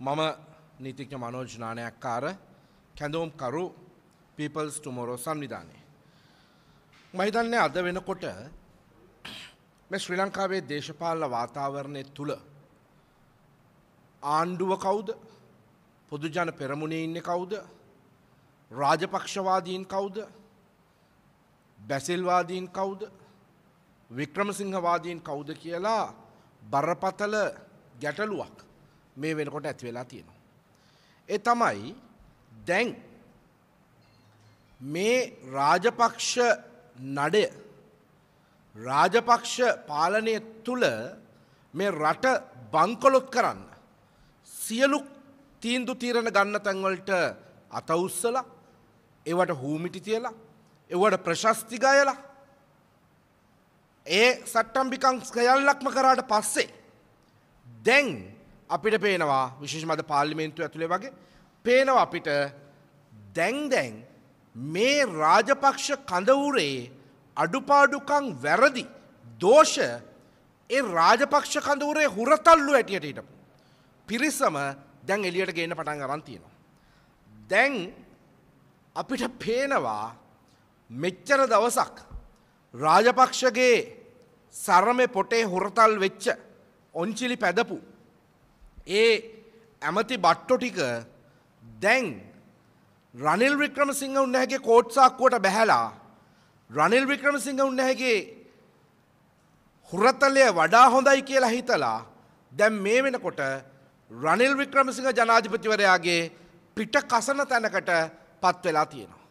මම නීතිඥ මනෝජ් නානයක්කාර කැඳවුම්කරු පීපල්ස් ටුමොරෝ සංවිධානය. මහිතන්නේ අද වෙනකොට මේ ශ්‍රී ලංකාවේ දේශපාලන වාතාවරණය තුළ ආණ්ඩුව කවුද පොදුජන පෙරමුණේ ඉන්න කවුද රාජපක්ෂවාදීන් කවුද බැසිල්වාදීන් කවුද වික්‍රමසිංහවාදීන් කවුද කියලා බරපතල ගැටලුවක් මේ වෙනකොට ඇති වෙලා තියෙනවා. ඒ තමයි දැන් මේ රාජපක්ෂ නඩය රාජපක්ෂ පාලනය තුළ මේ රට බංකොලොත් කරන්න සියලු තීන්දු තීරණ ගන්න තැන්වලට අතඋස්සල ඒවට හූමිටි තියලා එවට ප්‍රශස්තිගයලා ඒ සට්ටම්බිකංස් ගයල්ලක්ම කරාට පස්සේ දැන් අපිට පේනවා විශේෂමද පාර්ලිමේන්තු ඇතුළේ වගේ පේනවා අපිට දැන්දැන් මේ රාජපක්ෂ කඳවුරේ අඩුපාඩුකං වැරදි දෝෂ ඒ රාජපක්ෂ කඳවුරේ හුරතල්ලු ඇටියට හිටපු. පිරිසම දැන් එලියට ගේන්න පටන් ගරන්තියනවා. දැන් අපිට පේනවා මෙච්චර දවසක් රාජපක්ෂගේ සරම පොටේ හොරතල් වෙච්ච ඔංචිලි පැදපු ඒ ඇමති බට්ටො ටික දැන් රනිල් වික්‍රමසිංහ උන්නහගේ කෝට්සාක්කුවට බැහැලා රනිල් වික්‍රමසිංහ උන්නහගේ හුරතලය වඩා හොඳයි කියලා හිතලා දැන් මේ වෙනකොට රනිල් වික්‍රමසිංහ ජනාධිපතිවරයාගේ පිට කසන තැනකට පත් වෙලා තියෙනවා.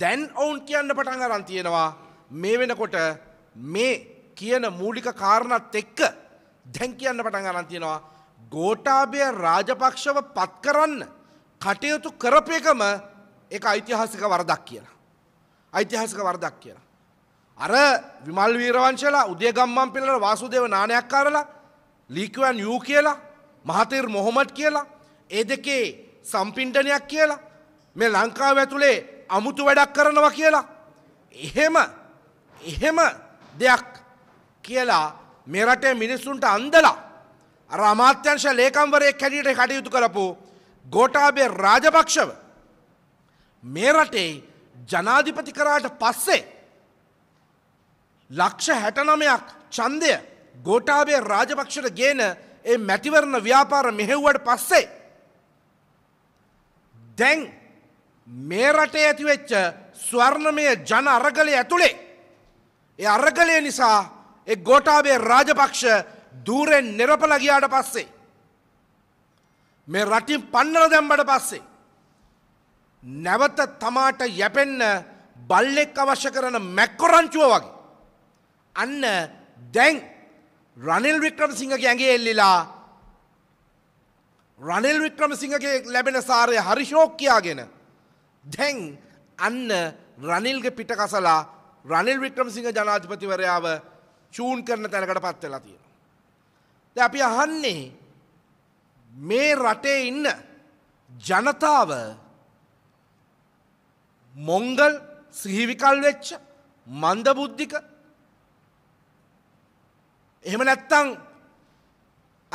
දැන් ඔවුන් කියන්න පටන් අරන් තියෙනවා මේ වෙනකොට මේ කියන මූලික කාරණත් එක්ක දැන් කියන්න පටන් අරන් තියෙනවා ගෝටාබය රාජපක්ෂව පත් කරන්න කටයුතු කරපයකම එක ඓතිහාසික වරදක් කියලා. ඓතිහාසික වරදක් කියලා. අර විමල් වීරවංශලා උදේ ගම්මන් පිළල වාසුදේව නානයක් කාරලා ලීකවන් යූ කියලා මහතෙර් මොහොමට් කියලා ඒ දෙකේ සම්පින්ටනයක් කියලා මේ ලංකාව ඇතුළේ අමුතු වැඩක් කරනවා කියලා. එහෙම එහෙම දෙයක් කියලා මේ රටේ මිනිස්සුන්ට අන්දලා අර අමාත්‍යංශ ලේකම්වරයෙක් හැටියට කටයුතු කරපු ගෝටාබේ රාජපක්ෂව මේ රටේ ජනාධිපති කරාට පස්සේ ලක්ෂ හැටනමයක් ඡන්දය ගෝටාබේ රාජපක්ෂට ගේන ඒ මැතිවරණ ව්‍යාපාර මෙහෙව්වට පස්සේ දැන් මේ රටේ ඇතිවෙච්ච ස්වර්ණමය ජන අරගලය ඇතුළේ ඒ අරගලය නිසා ඒ ගෝටාබේ රාජපක්ෂ දූරෙන් නිරපල ගියාට පස්සේ මේ රටින් පන්නල දැම්බට පස්සේ නැවත තමාට යැපෙන්න බල්ලෙක් අවශ්‍ය කරන මැක්කොරංචුව වගේ අන්න දැන් රනිල් වික්‍රම සිංහගේ ඇගේ එල්ලිලා රනිල් වික්‍රම සිංහගේ ලැබෙන සාරය හරිශෝක්කයාගෙන දැන් අන්න රනිල්ග පිටකසලා රනිල් වික්‍රම සිංහ ජනාධිපතිවරයාව චූන් කරන තැනකට පත්වෙලා තියෙන ද අපි අහන්නේ මේ රටේ ඉන්න ජනතාව මොංගල් සිහිවිකල් වෙච්ච මන්දබුද්ධික එහෙම නැත්තං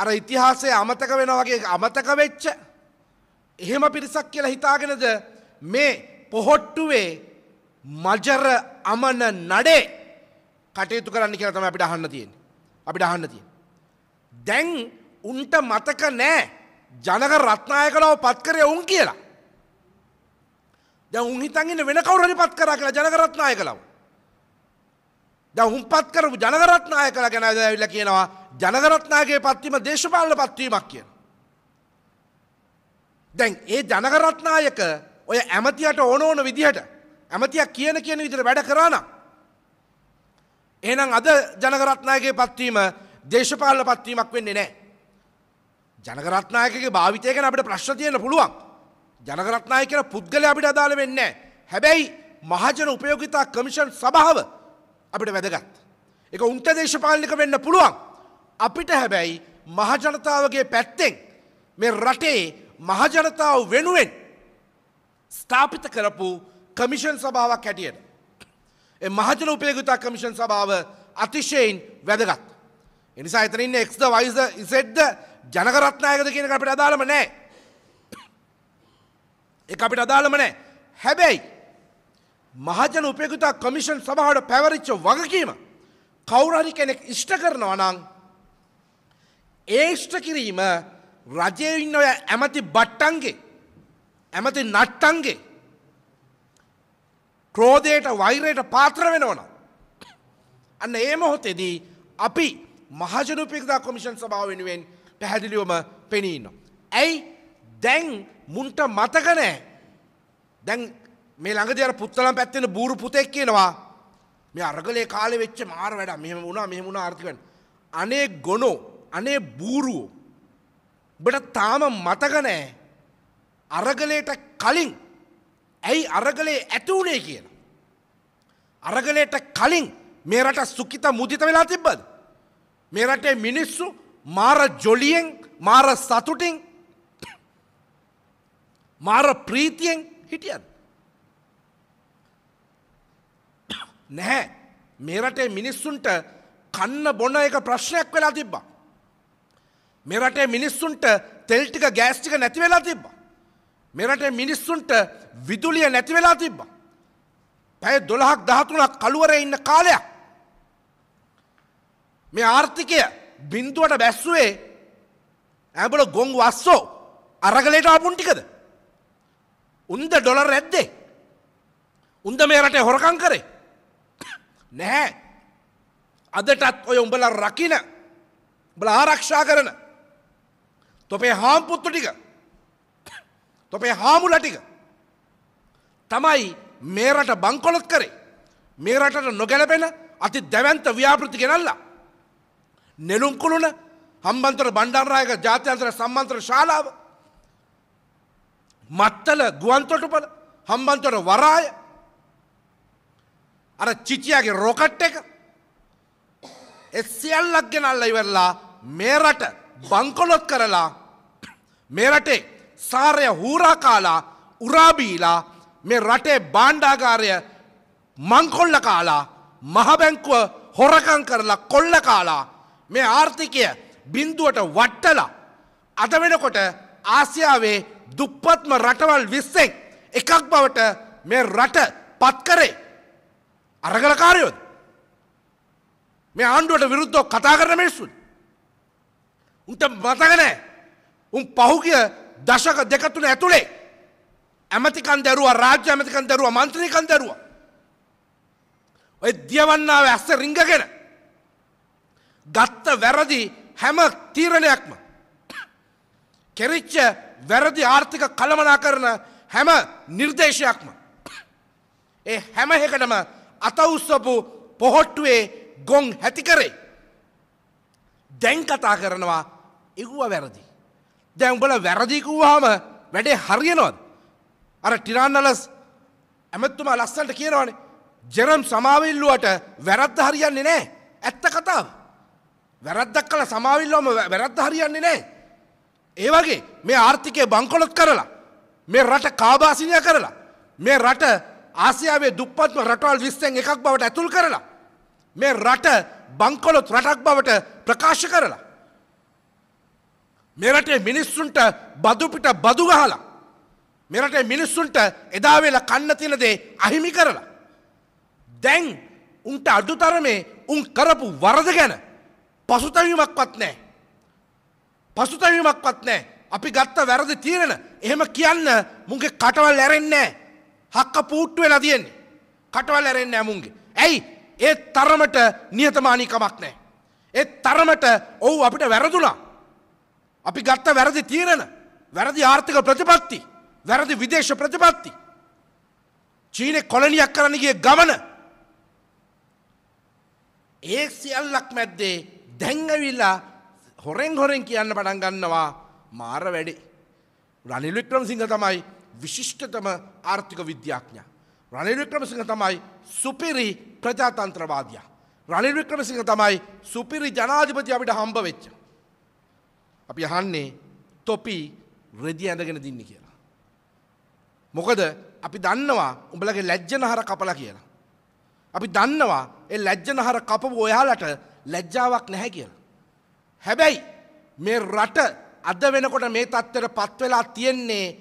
අර ඉතිහාසය අමතක වෙන වගේ අමතක වෙච්ච එහෙම පිරිසක් කියලා හිතාගෙනද මේ පොහොට්ටුවේ මජර අමන නඩේ කටයුතු කරන්න කියලා තමයි අපිට අහන්න තියෙන්නේ අපිට අහන්න තියෙන්නේ දැන් උන්ට මතක නෑ ජනක රත්නායකලව පත්කරය උන් කියලා. දැ උන්හිතන්ගෙන වෙන කවුරහරි පත් කරා කියලා ජනකරත්නාය කලව. ද උන් පත් කරපු ජනකරත්නාය කළ ගැන ඇවිල්ල කියනවා ජනකරත්නාගේ පත්වීම දේශපාලන පත්වීමක් කියන. දැන් ඒ ජනකරත්නායක ඔය ඇමතියට ඕන ඕන විදිහට ඇමතියක් කියන කියන විදිට වැඩ කරන්න. එහනම් අද ජනකරත්නායගේ පත්වීම දේශපාලන පත්වීමක් වෙන්නේ නෑ. ජනකරත්නායකගේ භාවිතය ගැන අපිට ප්‍රශ්න තියෙන පුළුවන්. ජනකරත්නාය කියන පුද්ගල අපිට අදාළ වෙන්නේ හැබැයි මහජන උපයෝගිතා කමිෂන් සභාව අපිට වැදගත්. එක උන්ට දේශපාලික වෙන්න පුළුවන්. අපිට හැබැයි මහජනතාවගේ පැත්තෙන් මේ රටේ මහජනතාව වෙනුවෙන් ස්ථාපිත කරපු කමිෂන් සභාවක් හැටියට. මහජන උපයගතා කමිෂන් සභාව අතිශයෙන් වැදගත්. එනිසා එතනන්න එක්ද වයිස ඉසෙද්ද ජනකරත්නායකද කියන අපිට අදාළම නෑ. එක අපිට අදාළම නෑ හැබැයි මහජන උපයකුතා කොමිෂන් සභහට පැවරිච්ච වගකීම කවුරහරි කෙනෙක් ඉෂ්ට කරනවා නං ඒෂ්ට කිරීම රජයවින්න ඔය ඇමති බට්ටන්ගේ ඇමති නට්ටන්ගේ ක්‍රෝධයට වෛරයට පාත්‍ර වෙනවන. අන්න ඒ මොහොතෙදී අපි මහජනපිකතා කොමිෂන් සභාව වෙනුවෙන් පැහැදිලිවම පෙනීන්න. ඇයි දැන් මුන්ට මතකනෑ දැන් මේ ළඟදර පුත්තලම් පැත්වෙන බූරු පුතෙක් කියනවා මේ අරගලේ කාලෙ වෙච්ච මාර වැඩ මෙහම වුණා මෙහම වුණ ආර්ථිකන් අනේ ගොනෝ අනේ බූරුවෝ බට තාම මතකනෑ අරගලයට කලින් ඇයි අරගලේ ඇතිවුණේ කියන. අරගලයට කලින් මේ රට සුකිත මුදිත වෙලා තිබ්බද. මේ රටේ මිනිස්සු මාර ජොලියෙන් මාර සතුටින් මාර ප්‍රීතියෙන් හිටියද. නැහැ මේ රටේ මිනිස්සුන්ට කන්න බොන එක ප්‍රශ්නයක් වෙලා තිබ්බා. මේ රටේ මිනිස්සුන්ට තෙල් ටික ගෑස් ටික නැති වෙලා තිබ්බා. මේ රටේ මිනිස්සුන්ට විදුලිය නැති වෙලා තිබ්බා. පැය 12ක් 13ක් කළුවරේ ඉන්න කාලයක් මේ ආර්ථිකය බින්දුවට බැස්සුවේ ඇබල ගොං වස්සෝ අරගලට ආපුන්ටිකද. උන්ද ඩොලර් ඇද්දේ. උන්ද මේ රටේ හොරකං කරේ. නැහැ. අදටත් ඔය උඹල රකින බල ආරක්ෂා කරන. තොපේ හාම්පුත්තු ටික. තොපේ හාමුල ටික. තමයි මේරට බංකොලොත් කරේ. මේරටට නොගැලපෙන අති දැවන්ත ව්‍යාපෘති ගෙනල්ලා. නෙළුම්කුළුණ හම්බන්තර බණ්ඩාරායක ජාත්‍යන්තර සම්බන්තර ශාලාව මත්තල ගුවන්තොටුපල හම්බන්තොට වරාය අර චිචියගේ රොකට් එක එස්සිියල්ලක් ගෙනල්ල ඉවරලා මේ රට බංකොලොත් කරලා මේ රටේ සාරය හූරා කාලා උරාබීලා මේ රටේ බාණ්ඩාගාරය මංකොල්ල කාලා මහබැංකුව හොරකං කරලා කොල්ල කාලා මේ ආර්ථිකය බින්දුවට වට්ටලා අද වෙනකොට ආසියාවේ දුප්පත්ම රටවල් විස්සෙක් එකක් බවට මේ රට පත් කරේ අරගලකාරයොත් මේ ආණ්ඩුවට විරුද්ධෝ කතා කරන මිනිස්සුන් උන්ට මතක නැහැ උන් පහුගිය දශක දෙක තුන ඇතුලේ ඇමතිකන් දරුවා රාජ්‍ය ඇමතිකන් දරුවා මන්ත්‍රීකන් දරුවා ඔය දියවන්නාවේ ඇස්ස රිංගගෙන ගත්ත වැරදි හැම තීරණයක්ම කෙරිච්ච වැරදි ආර්ථික කළමනා කරන හැම නිර්දේශයක්ම ඒ හැම එකටම අතඋස්සපු පොහොට්ටුවේ ගොන් හැති කරේ දැන් කතා කරනවා ඉගුව වැරදි දැන් උඹල වැරදි කිව්වහම වැඩේ හරියනවද අර ටිරාන්නලස් ඇමතුමා ලස්සන්ට කියනවනේ ජෙරම් සමාවිල්ලුවට වැරද්ද හරියන්නේ නැහැ ඇත්ත කතාව වැරද්දක් කළ සමාවිල්ලෝම වැරද්ද හරියන්නේ නෑ. ඒ වගේ මේ ආර්ථිකය බංකොලොත් කරලා මේ රට කාබාසිනය කරලා මේ රට ආසියාවේ දුප්පත්ම රටවල් විස්සෙන් එකක් බවට ඇතුල් කරලා මේ රට බංකොලොත් රටක් බවට ප්‍රකාශ කරලා මේ රටේ මිනිස්සුන්ට බදු පිට බදු ගහලා මේ රටේ මිනිස්සුන්ට එදා වෙලා කන්න තියෙන දේ අහිමි කරලා දැන් උන්ට අඩුතරමේ උන් කරපු වරද ගැන පසුතැවීමක්වත් නැහැ. පසුතැවීමක්වත් නැහැ. අපි ගත්ත වැරදි තීරණ එහෙම කියන්න මුන්ගේ කටවල් ඇරෙන්නේ හක්ක පූට්ටු වෙලා තියෙන්නේ. කටවල් ඇරෙන්නේ නැහැ මුන්ගේ. ඇයි? ඒ තරමට නිහතමානීකමක් නැහැ. ඒ තරමට ඔව් අපිට වැරදුනා. අපි ගත්ත වැරදි තීරණ, වැරදි ආර්ථික ප්‍රතිපත්ති, වැරදි විදේශ ප්‍රතිපත්ති. චීනේ කොලනියක් කරන්න ගිය ගමන ඒ සියල්ලක් මැද්දේ දැංගවිල්ලා හොරෙන් හොරෙන් කියන්න පටන් ගන්නවා මාර වැඩි. රනිල් වික්‍රමසිංහ තමයි විශිෂ්ටතම ආර්ථික විද්‍යාඥයා. රනිල් වික්‍රමසිංහ තමයි සුපිරි ප්‍රජාතන්ත්‍රවාදියා. රනිල් වික්‍රමසිංහ තමයි සුපිරි ජනාධිපති අපිට හම්බ වෙච්ච. අපි අහන්නේ තොපි රෙදි ඇඳගෙන දින්න කියලා. මොකද අපි දන්නවා උඹලගේ ලැජ්ජනහර කපලා කියලා. අපි දන්නවා ඒ ලැජ්ජනහර කපපු ඔයාලට ලැජ්ජාවක් නැහැ කියලා. හැබැයි මේ රට අද වෙනකොට මේ තත්ත්වයට පත් වෙලා තියෙන්නේ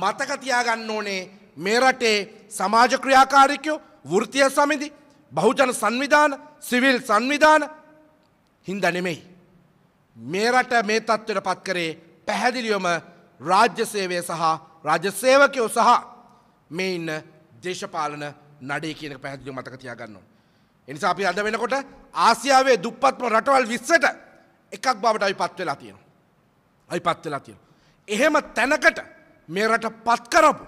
මතක තියාගන්න ඕනේ මේ රටේ සමාජ ක්‍රියාකාරිකයෝ වෘත්තීය සමිති බහුජන සංවිධාන සිවිල් සංවිධාන හින්දා නෙමෙයි. මේ රට මේ තත්ත්වයට පත් කරේ පැහැදිලිවම රාජ්‍ය සේවය සහ රාජ්‍ය සේවකයෝ සහ මේ ඉන්න දේශපාලන නඩේ කියන පැහැදිලිව මතක තියාගන්න ඕනේ. එනිසා අපි අද වෙනකොට ආසියාවේ දුප්පත්ම රටවල් 20ට එකක් බවට අපි පත් වෙලා තියෙනවා. අපි පත් වෙලා තියෙනවා. එහෙම තැනකට මේ රට පත් කරපු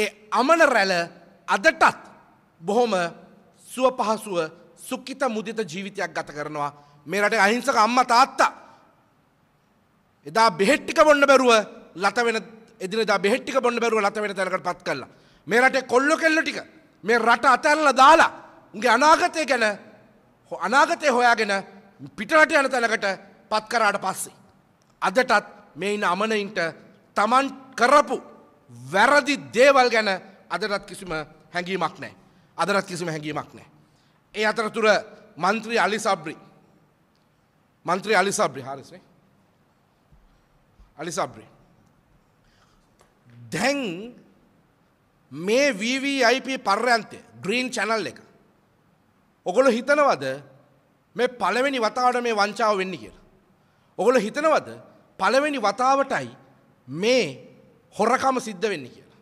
ඒ අමන රැළ අදටත් බොහොම සුව පහසුව සුක්කිත මුදිත ජීවිතයක් ගත කරනවා. මේ රටේ අහිංසක අම්මා තාත්තා එදා බෙහෙත් ටික බොන්න බැරුව ලත වෙන එදිනෙදා බෙහෙත් ටික බොන්න බැරුව ලත වෙන තැනකට පත් කළා. මේ රටේ කොල්ල කෙල්ල ටික මේ රට අතහැරලා දාලා උගේ අනාගතය ගැන අනාගතය හොයාගෙන පිටරට යන තැනකට පත්කරාට පස්සේ. අදටත් මෙයින අමනයින්ට තමන් කරපු වැරදි දේවල් ගැන අදටත් කිසිම හැඟීමක් නෑ. අදරත් කිසිම හැඟීමක් නෑ. ඒ අතරතුර මන්ත්‍රී අලි සබ්‍රි මන්ත්‍රී අලි සබ්‍රි හරිසේ අලි සබ්‍රි. දැන් මේ වීවයිP පර්යන්තය ග්‍රීන් චැනල් එක ඔගොල හිතනවද මේ පළවෙනි වතාවට මේ වංචාව වෙන්න කියලා. ඔගොල හිතනවද පළවෙනි වතාවටයි මේ හොරකම සිද්ධ වෙන්න කියලා.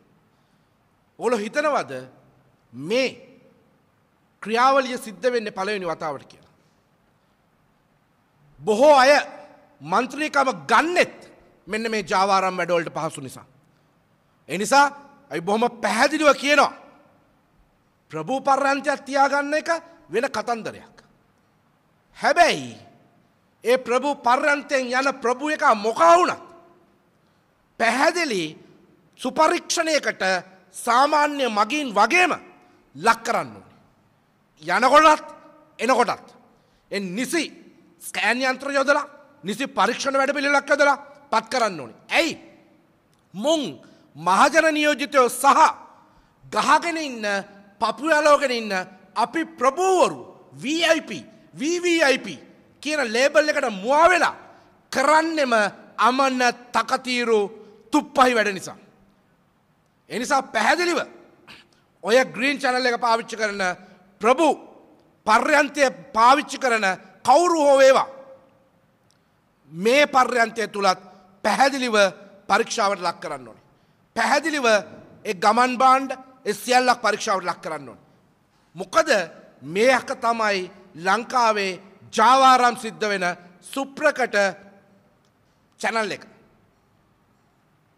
ඔගොල හිතනවද මේ ක්‍රියාවලිය සිද්ධ වෙන්නේ පළවෙනි වතාවට කියලා. බොහෝ අය මන්ත්‍රීකම ගන්නෙත් මෙන්න මේ ජාවාරම් වැඩවලට පහසු නිසා. එනිසා ඇයි බොහොම පැහැදිලිව කියනවා. ප්‍රභූ පර්යන්තයක් තියාගන්න එක වෙන කතන්දරයක්. හැබැයි ඒ ප්‍රභු පර්යන්තයෙන් යන ප්‍රභු එක මොකවුනත් පැහැදිලි සුපරීක්ෂණයකට සාමාන්‍ය මගින් වගේම ලක් කරන්න ඕනේ. යනකොටත් එනකොටත්. එ නිසි ස්කෑන් යන්ත්‍ර යොදලා නිසි පරීක්ෂණ වැඩ පිළිලක් යොදලා පත් කරන්න ඕනේ. ඇයි මුං මහජන නියෝජිතයෝ සහ ගහගෙන ඉන්න පපුයාලෝගෙන ඉන්න අපි ප්‍රභූවරු VIP VVIP කියන ලේබල් එකට මුවා වෙලා කරන්නෙම අමන තකතීරු තුප්පහි වැඩ නිසා. එනිසා පැහැදිලිව ඔය ග්‍රීන් චැනල් එක පාවිච්චි කරන ප්‍රභු පර්යන්තය පාවිච්චි කරන කවුරු හෝ වේවා. මේ පර්යන්තය තුළත් පැහැදිලිව පරීක්ෂාවට ලක් කරන්න ඕනි. පැහැදිලිව ගමන් බාන්්ඩ එසිියල්ලක් පරීක්ෂාවට ලක් කරන්න ඕන. මොකද මේක තමයි ලංකාවේ ජාවාරම් සිද්ධ වෙන සුප්‍රකට චැනල් එක.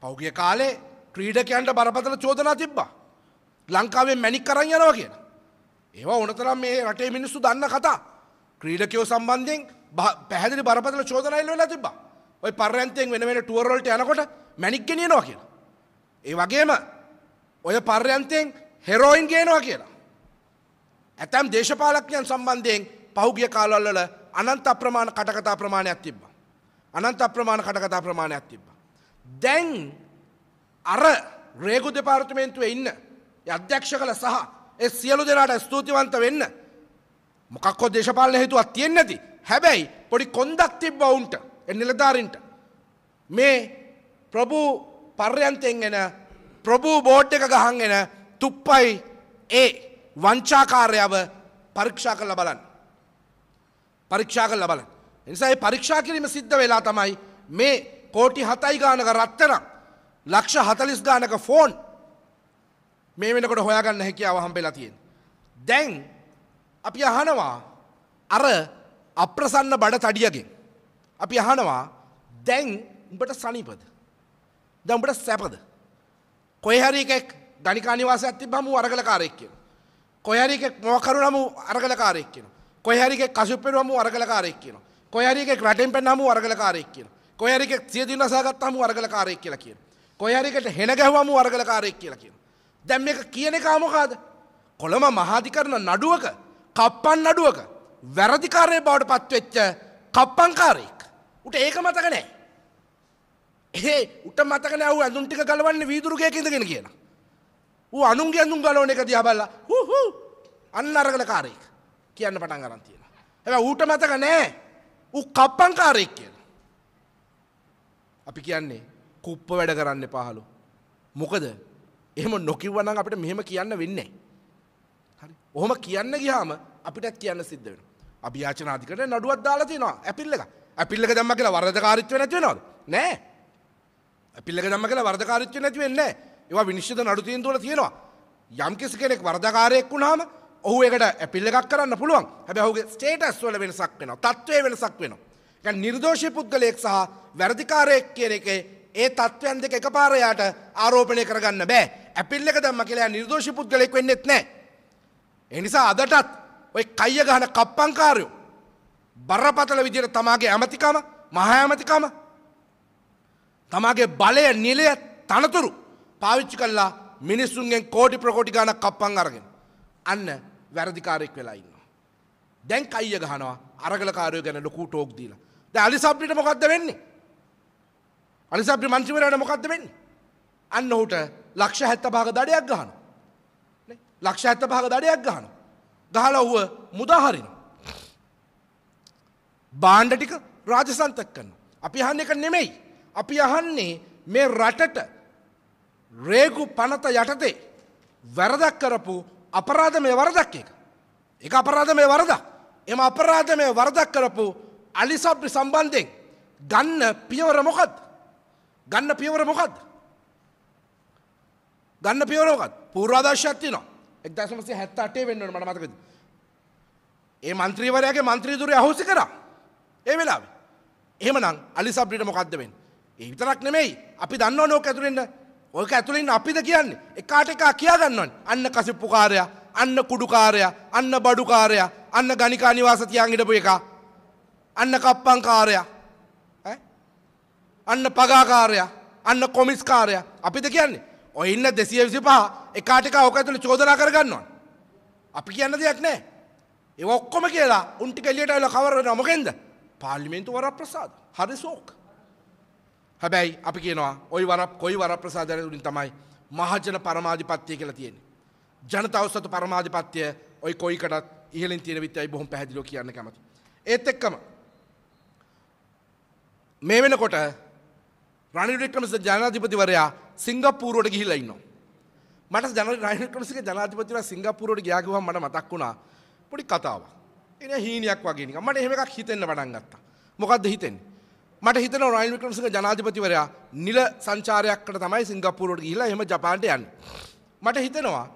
පෞගිය කාලේ ක්‍රීඩකයන්ට බරපතල චෝදනා තිබ්බා. ලංකාවේ මැනික් කරන් යනවා කියන. ඒවා ඕනතරම් මේ රටේ මිනිස්සු දන්න කතා. ක්‍රීඩකයෝ සම්බන්ධයෙන් පැහැදිලි බරපතල චෝදනා එල්ල වෙලා තිබ්බා. ওই පර්යන්තයෙන් වෙන වෙන ටුවර් වලට යනකොට මැනික් ගෙනියනවා කියලා. ඒ වගේම ඔය පර්යන්තයෙන් හෙරෝයින් ගේනවා කියලා. ඇතැම් දේශපාලඥයන් සම්බන්ධයෙන් පහුගිය කාලවල්වල අනන්ත අප්‍රමාණ කටකතා ප්‍රමාණයක් තිබ්බ. අනන්ත අප්‍රමාණ කටකතා ප්‍රමාණයක් තිබ්බ. දැන් අර රේගු දෙපාර්තමේන්තුවේ ඉන්න අධ්‍යක්ෂ කළ සහ ඒ සියලු දෙනාට ස්තුතිවන්ත වෙන්න මොකක්කෝ දේශපාලන හේතුවක් තියෙන්නේ නැති. හැබැයි පොඩි කොන්දක් තිබ්බ වුන්ට ඒ නිලධාරින්ට මේ ප්‍රභූ පර්යන්තෙන් එන ප්‍රභූ බෝඩ් එක ගහන් එන තුප්පයි ඒ වංචාකාරයාව පරීක්ෂා කරලා බලන්න. පරීක්ෂා කරලා බලන්න. එනිසා මේ පරීක්ෂා කිරීම සිද්ධ වෙලා තමයි මේ කෝටි 7යි ගානක රත්තරන් ලක්ෂ 40 ගානක ෆෝන් මේ වෙනකොට හොයාගන්න හැකියාව හම්බෙලා තියෙන. දැන් අපි අහනවා අර අප්‍රසන්න බඩ තඩියගෙන්. අපි අහනවා දැන් උඹට සනීපද. දැන් උඹට සැපද. කොහේ හරි එකෙක් ගණිකා නිවාසයක් තිබ්බම ඌ අරගලකාරයෙක් කියලා. කොයහරිගේ මොකරු හමු අරගලකාරයෙක් කියන. කොයහරිගේ කසුපෙරු හමු අරගලකාරයෙක් කියන. කොයහරිගේ රටෙන් පෙන්න හමු අරගලකාරයෙක් කියන. කොයහරිගේ සිය දින සාගත්ත හමු අරගලකාරයෙක් කියලා කියන. කොයහරිකට හෙන ගැහුවම අරගලකාරයෙක් කියලා කියන. දැන් මේක කියන එක මොකද? කොළඹ මහාධිකරණ නඩුවක කප්පන් නඩුවක වැරදිකාරය බවට පත්වෙච්ච කප්පංකාරයෙක්. උට ඒක මතක නෑ. ඒ උට මතක නැව ඇඳුම් ටික ගලවන්නේ වීදුරුකයක ඉඳගෙන කියලා. ඌ අනුන්ගේ ඇඳුම් ගලවන එක දිහා බලලා හූ හූ අන්න අරගල කාරයෙක් කියන්න පටන් ගන්න තියෙනවා. හැබැයි ඌට මතක නෑ ඌ කප්පම් කාරයෙක් කියලා. අපි කියන්නේ කුප්ප වැඩ කරන්න පහළු. මොකද එහෙම නොකිව්වනම් අපිට මෙහෙම කියන්න වෙන්නේ හරි. ඔහොම කියන්න ගියාම අපිටත් කියන්න සිද්ධ වෙනවා. අභියාචනාධිකරණය නඩුවක් දාලා තියෙනවා ඇපිල් එක. ඇපිල් එක දැම්ම කියලා වරදකාරීත්වය නැති වෙනවද? නෑ. ඇපිල් එක දැම්ම කියලා වරදකාරීත්වය නැති වෙන්නේ නෑ. ඒවා විනිශ්චිත නඩුතියෙන් තුළ තියෙනවා. යම් කිසි කෙනෙක් වරදකාරයෙක් වුණාම ඔහු එකට ඇපිල්ල එකක් කරන්න පුළුවන් හැබැ ඔහුගේ ස්ටේටස් වල වෙනසක් වෙනවා තත්ත්වය වෙනසක් වෙනවා. නිර්දෝෂය පුද්ගලයෙක් සහ වැරදිකාරයෙක් කියන එකේ ඒ තත්ත්වයන් දෙක එකපාරයාට ආරෝපණය කරගන්න බෑ ඇපිල්ල එක දම්ම කියලා නිර්දෝෂ පුද්ගලෙක් වෙන්නෙත් නෑ. එනිසා අදටත් ඔය කයිය ගහන කප්පංකාරයෝ. බරපතල විදියට තමාගේ ඇමතිකම මහඇමතිකම තමාගේ බලය නිලය තනතුරු පාවිච්චි කල්ලා මිනිස්සුන්ගෙන් කෝටි ප්‍රකෝටි ගානක් කප්පන් අරගෙන. අන්න වැරදිකාරෙක් වෙලා ඉන්න. දැන් අයිය ගහනවා අරගලකාරය ගැන ලොකු ටෝක් දීලා. ද අලිසබ්ිට මොකක්ද වෙන්නේ. අලිසබ්‍රි මංචිවරට මොකක්ද වෙන්නේ. අන්න ඔහුට ලක්ෂ හැත්ත භාග දඩයක් ගහන. ලක්ෂ ඇත්ත භාග දඩයක් ගහන. ගහල ඔහුව මුදාහරින. බාණ්ඩ ටික රාජසන්තක් කන්න. අපි අහන්න එක නෙමෙයි. අපි අහන්නේ මේ රටට රේගු පනත යටතේ වැරදක් කරපු අපරාධමය වරදක් එක. එක අපරාධමය වරද. එම අපරාධමය වරදක් කරපු අලිසප්‍රි සම්බන්ධයෙන් ගන්න පියවර මොකද. ගන්න පියවර මොකද. ගන්න පියවරෝකත් පූරාදර්ශයක්තින එක්දසමසේ හැත්ත අටේ වෙන්නට මට මතකද. ඒ මන්ත්‍රීවරයාගේ මන්ත්‍රීදුරය අහුසි කර ඒ වෙලාව. එහමනම් අලිසප්‍රිට මොකක්ද වෙන්. ඒ විතරක් නෙමෙයි අපි දන්න නෝක ඇතුරෙන්ට ඔක ඇතුළින් අපිද කියන්නේ එකාට එකා කියාගන්නවන් අන්න කසිප්පුකාරයා අන්න කුඩුකාරයා අන්න බඩුකාරයා අන්න ගනිකා නිවාස තියන් හිටපු එකා අන්න කප්පංකාරයා අන්න පගාකාරයා අන්න කොමිස්කාරයා අපිද කියන්නේ ඔය ඉන්න දෙසිය විසි පහ එකාට එකා ඕක ඇතුළ චෝදනා කරගන්නවා අපි කියන්න දෙයක් නෑ ඒ ඔක්කොම කියලා උන්ටි කෙලියට ඇල කවර වෙනවා මොකෙන්ද පාර්ලිමේන්තු වර ප්‍රසාද හරි සෝක් හැබැයි අපි කියනවා ඔයි වර කොයි වර ප්‍රසාධනය තුළින් තමයි මහජන පරමාධිපත්තිය කියලා තියෙන. ජනතාව සතු පරමාධිපත්තිය ඔයි කොයිකටත් ඉහලින් තියෙන විතයි බොහොම පැහැදිලිව කියන්න කැමති. ඒත් එක්කම මේ වෙනකොට රනිල් වික්‍රමසිංහ ජනාධිපතිවරයා සිංගප්පූරුවට ගිහිල්ලා ඉන්නවා. මට ජන රනිල් වික්‍රමසිංහ ජනාධිපතිවරයා සිංගප්පූරුවට ගියා ගිහම මට මතක් වුණා පොඩි කතාවක්. එනේ හීනියක් වගේ නිකන් මට එහෙම එකක් හිතෙන්න පටන් ගත්තා. මොකද්ද හිතෙන්නේ? මට හිතන රයිල් වික්‍රමසිංහ ජනාධිපතිවරයා නිල සංචාරයක්කට තමයි සිංගප්පූරුවට ගිහිලා එහෙම ජපානට යන්නේ. මට හිතෙනවා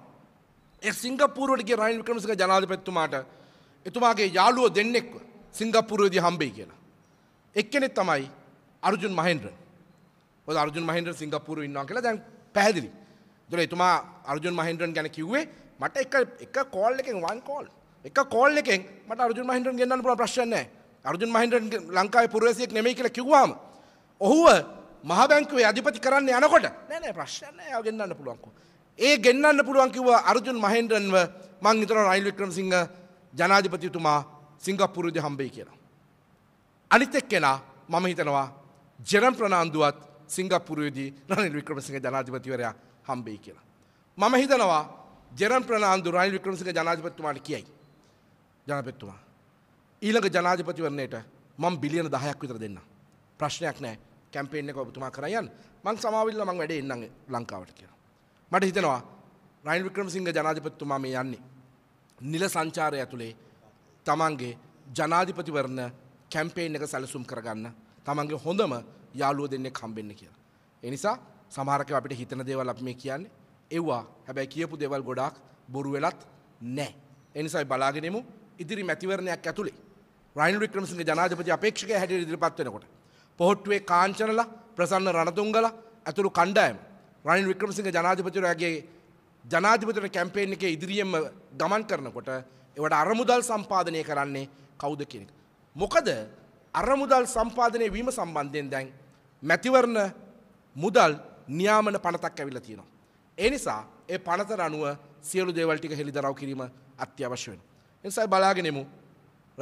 ඒ සිංගප්පූරුවට ගිය රයිල් වික්‍රමසිංහ ජනාධිපතිතුමාට එතුමාගේ යාළුවෝ දෙන්නෙක් සිංගප්පූරුවේදී හම්බෙයි කියලා. එක්කෙනෙක් තමයි අර්ජුන් මහේන්ද්‍රන්. ඔය අර්ජුන් මහේන්ද්‍රන් සිංගප්පූරුවේ ඉන්නවා කියලා දැන් පැහැදිලි. ඒතකොට එතුමා අර්ජුන් මහේන්ද්‍රන් ගැන කිව්වේ මට එක එක කෝල් එකෙන් වන් කෝල් එක කෝල් එකෙන් මට අර්ජුන් මහේන්ද්‍රන් ගෙන්නන්න පුළුවන් ප්‍රශ්නයක් නැහැ. අර්ජුන් මහින්ද්‍රන්ගේ ලංකාවේ පුරවැසියෙක් නෙමෙයි කියලා කිව්වාම ඔහුව මහ බැංකුවේ අධිපති කරන්න යනකොට නෑ නෑ ප්‍රශ්න නෑ එයා ගෙන්නන්න පුළුවන්කෝ. ඒ ගෙන්නන්න පුළුවන් කිව්වා අර්ජුන් මහින්ද්‍රන්ව මං හිතනවා රනිල් වික්‍රමසිංහ ජනාධිපතිතුමා සිංගප්පූරුවේදී හම්බෙයි කියලා. අනිත් එක්කෙනා මම හිතනවා ජෙරම් ප්‍රනාන්දුවත් සිංගප්පූරුවේදී රනිල් වික්‍රමසිංහ ජනාධිපතිවරයා හම්බෙයි කියලා. මම හිතනවා ජෙරම් ප්‍රනාන්දු රනිල් වික්‍රමසිංහ ජනාධිපතිතුමාට කියයි. ජනාධිපතිතුමා ඊළඟ ජනාධිපති වන්නේට මං බිලියන දහයක් විතර දෙන්න. ප්‍රශ්නයක් නෑ කැම්පේෙන්න්න ඔබතුමා කරයන් මං සමවිල්ල මං වැඩ එන්න ලංකාවට කියලා. මට හිතනවා රයින් වික්‍රම සිංහ ජනාධිපත්තුමා මේ යන්නේ. නිල සංචාරය ඇතුළේ තමන්ගේ ජනාධිපතිවරණ කැම්පේෙන් එක සැලසුම් කරගන්න තමන්ගේ හොඳම යාලුව දෙන්නේ කම්බෙන්න කියලා. එනිසා සමහරක අපිට හිතන දේවල් අප මේ කියන්නේ එව්වා හැබැයි කියපු දෙවල් ගොඩාක් බොරු වෙලත් නෑ. එනිසයි බලාගෙනෙමු ඉදිරි මැතිවරණයක් ඇතුළේ. රයින් වික්‍රමසිංහ ජනාධපති අපේක්ෂක හැටියට ඉදිරිපත් වෙනකොට පොහොට්ටුවේ කාංචනලා ප්‍රසන්න රණතුංගල ඇතුළු කණ්ඩායම රයින් වික්‍රමසිංහ ජනාධිපතිවරයාගේ ජනාධිපතිවර කැම්පේන් එකේ ඉදිරියෙන්ම ගමන් කරනකොට ඒවට අරමුදල් සම්පාදනය කරන්නේ කවුද කියන එක. මොකද අරමුදල් සම්පාදනය වීම සම්බන්ධයෙන් දැන් මැතිවරණ මුදල් නියාමන පනතක් ඇවිල්ලා තියෙනවා. ඒ නිසා ඒ පනතර අනුව සියලු දේවල් ටික හෙළිදරව් කිරීම අත්‍යවශ්‍ය වෙනවා. එනිසා බලාගෙනමු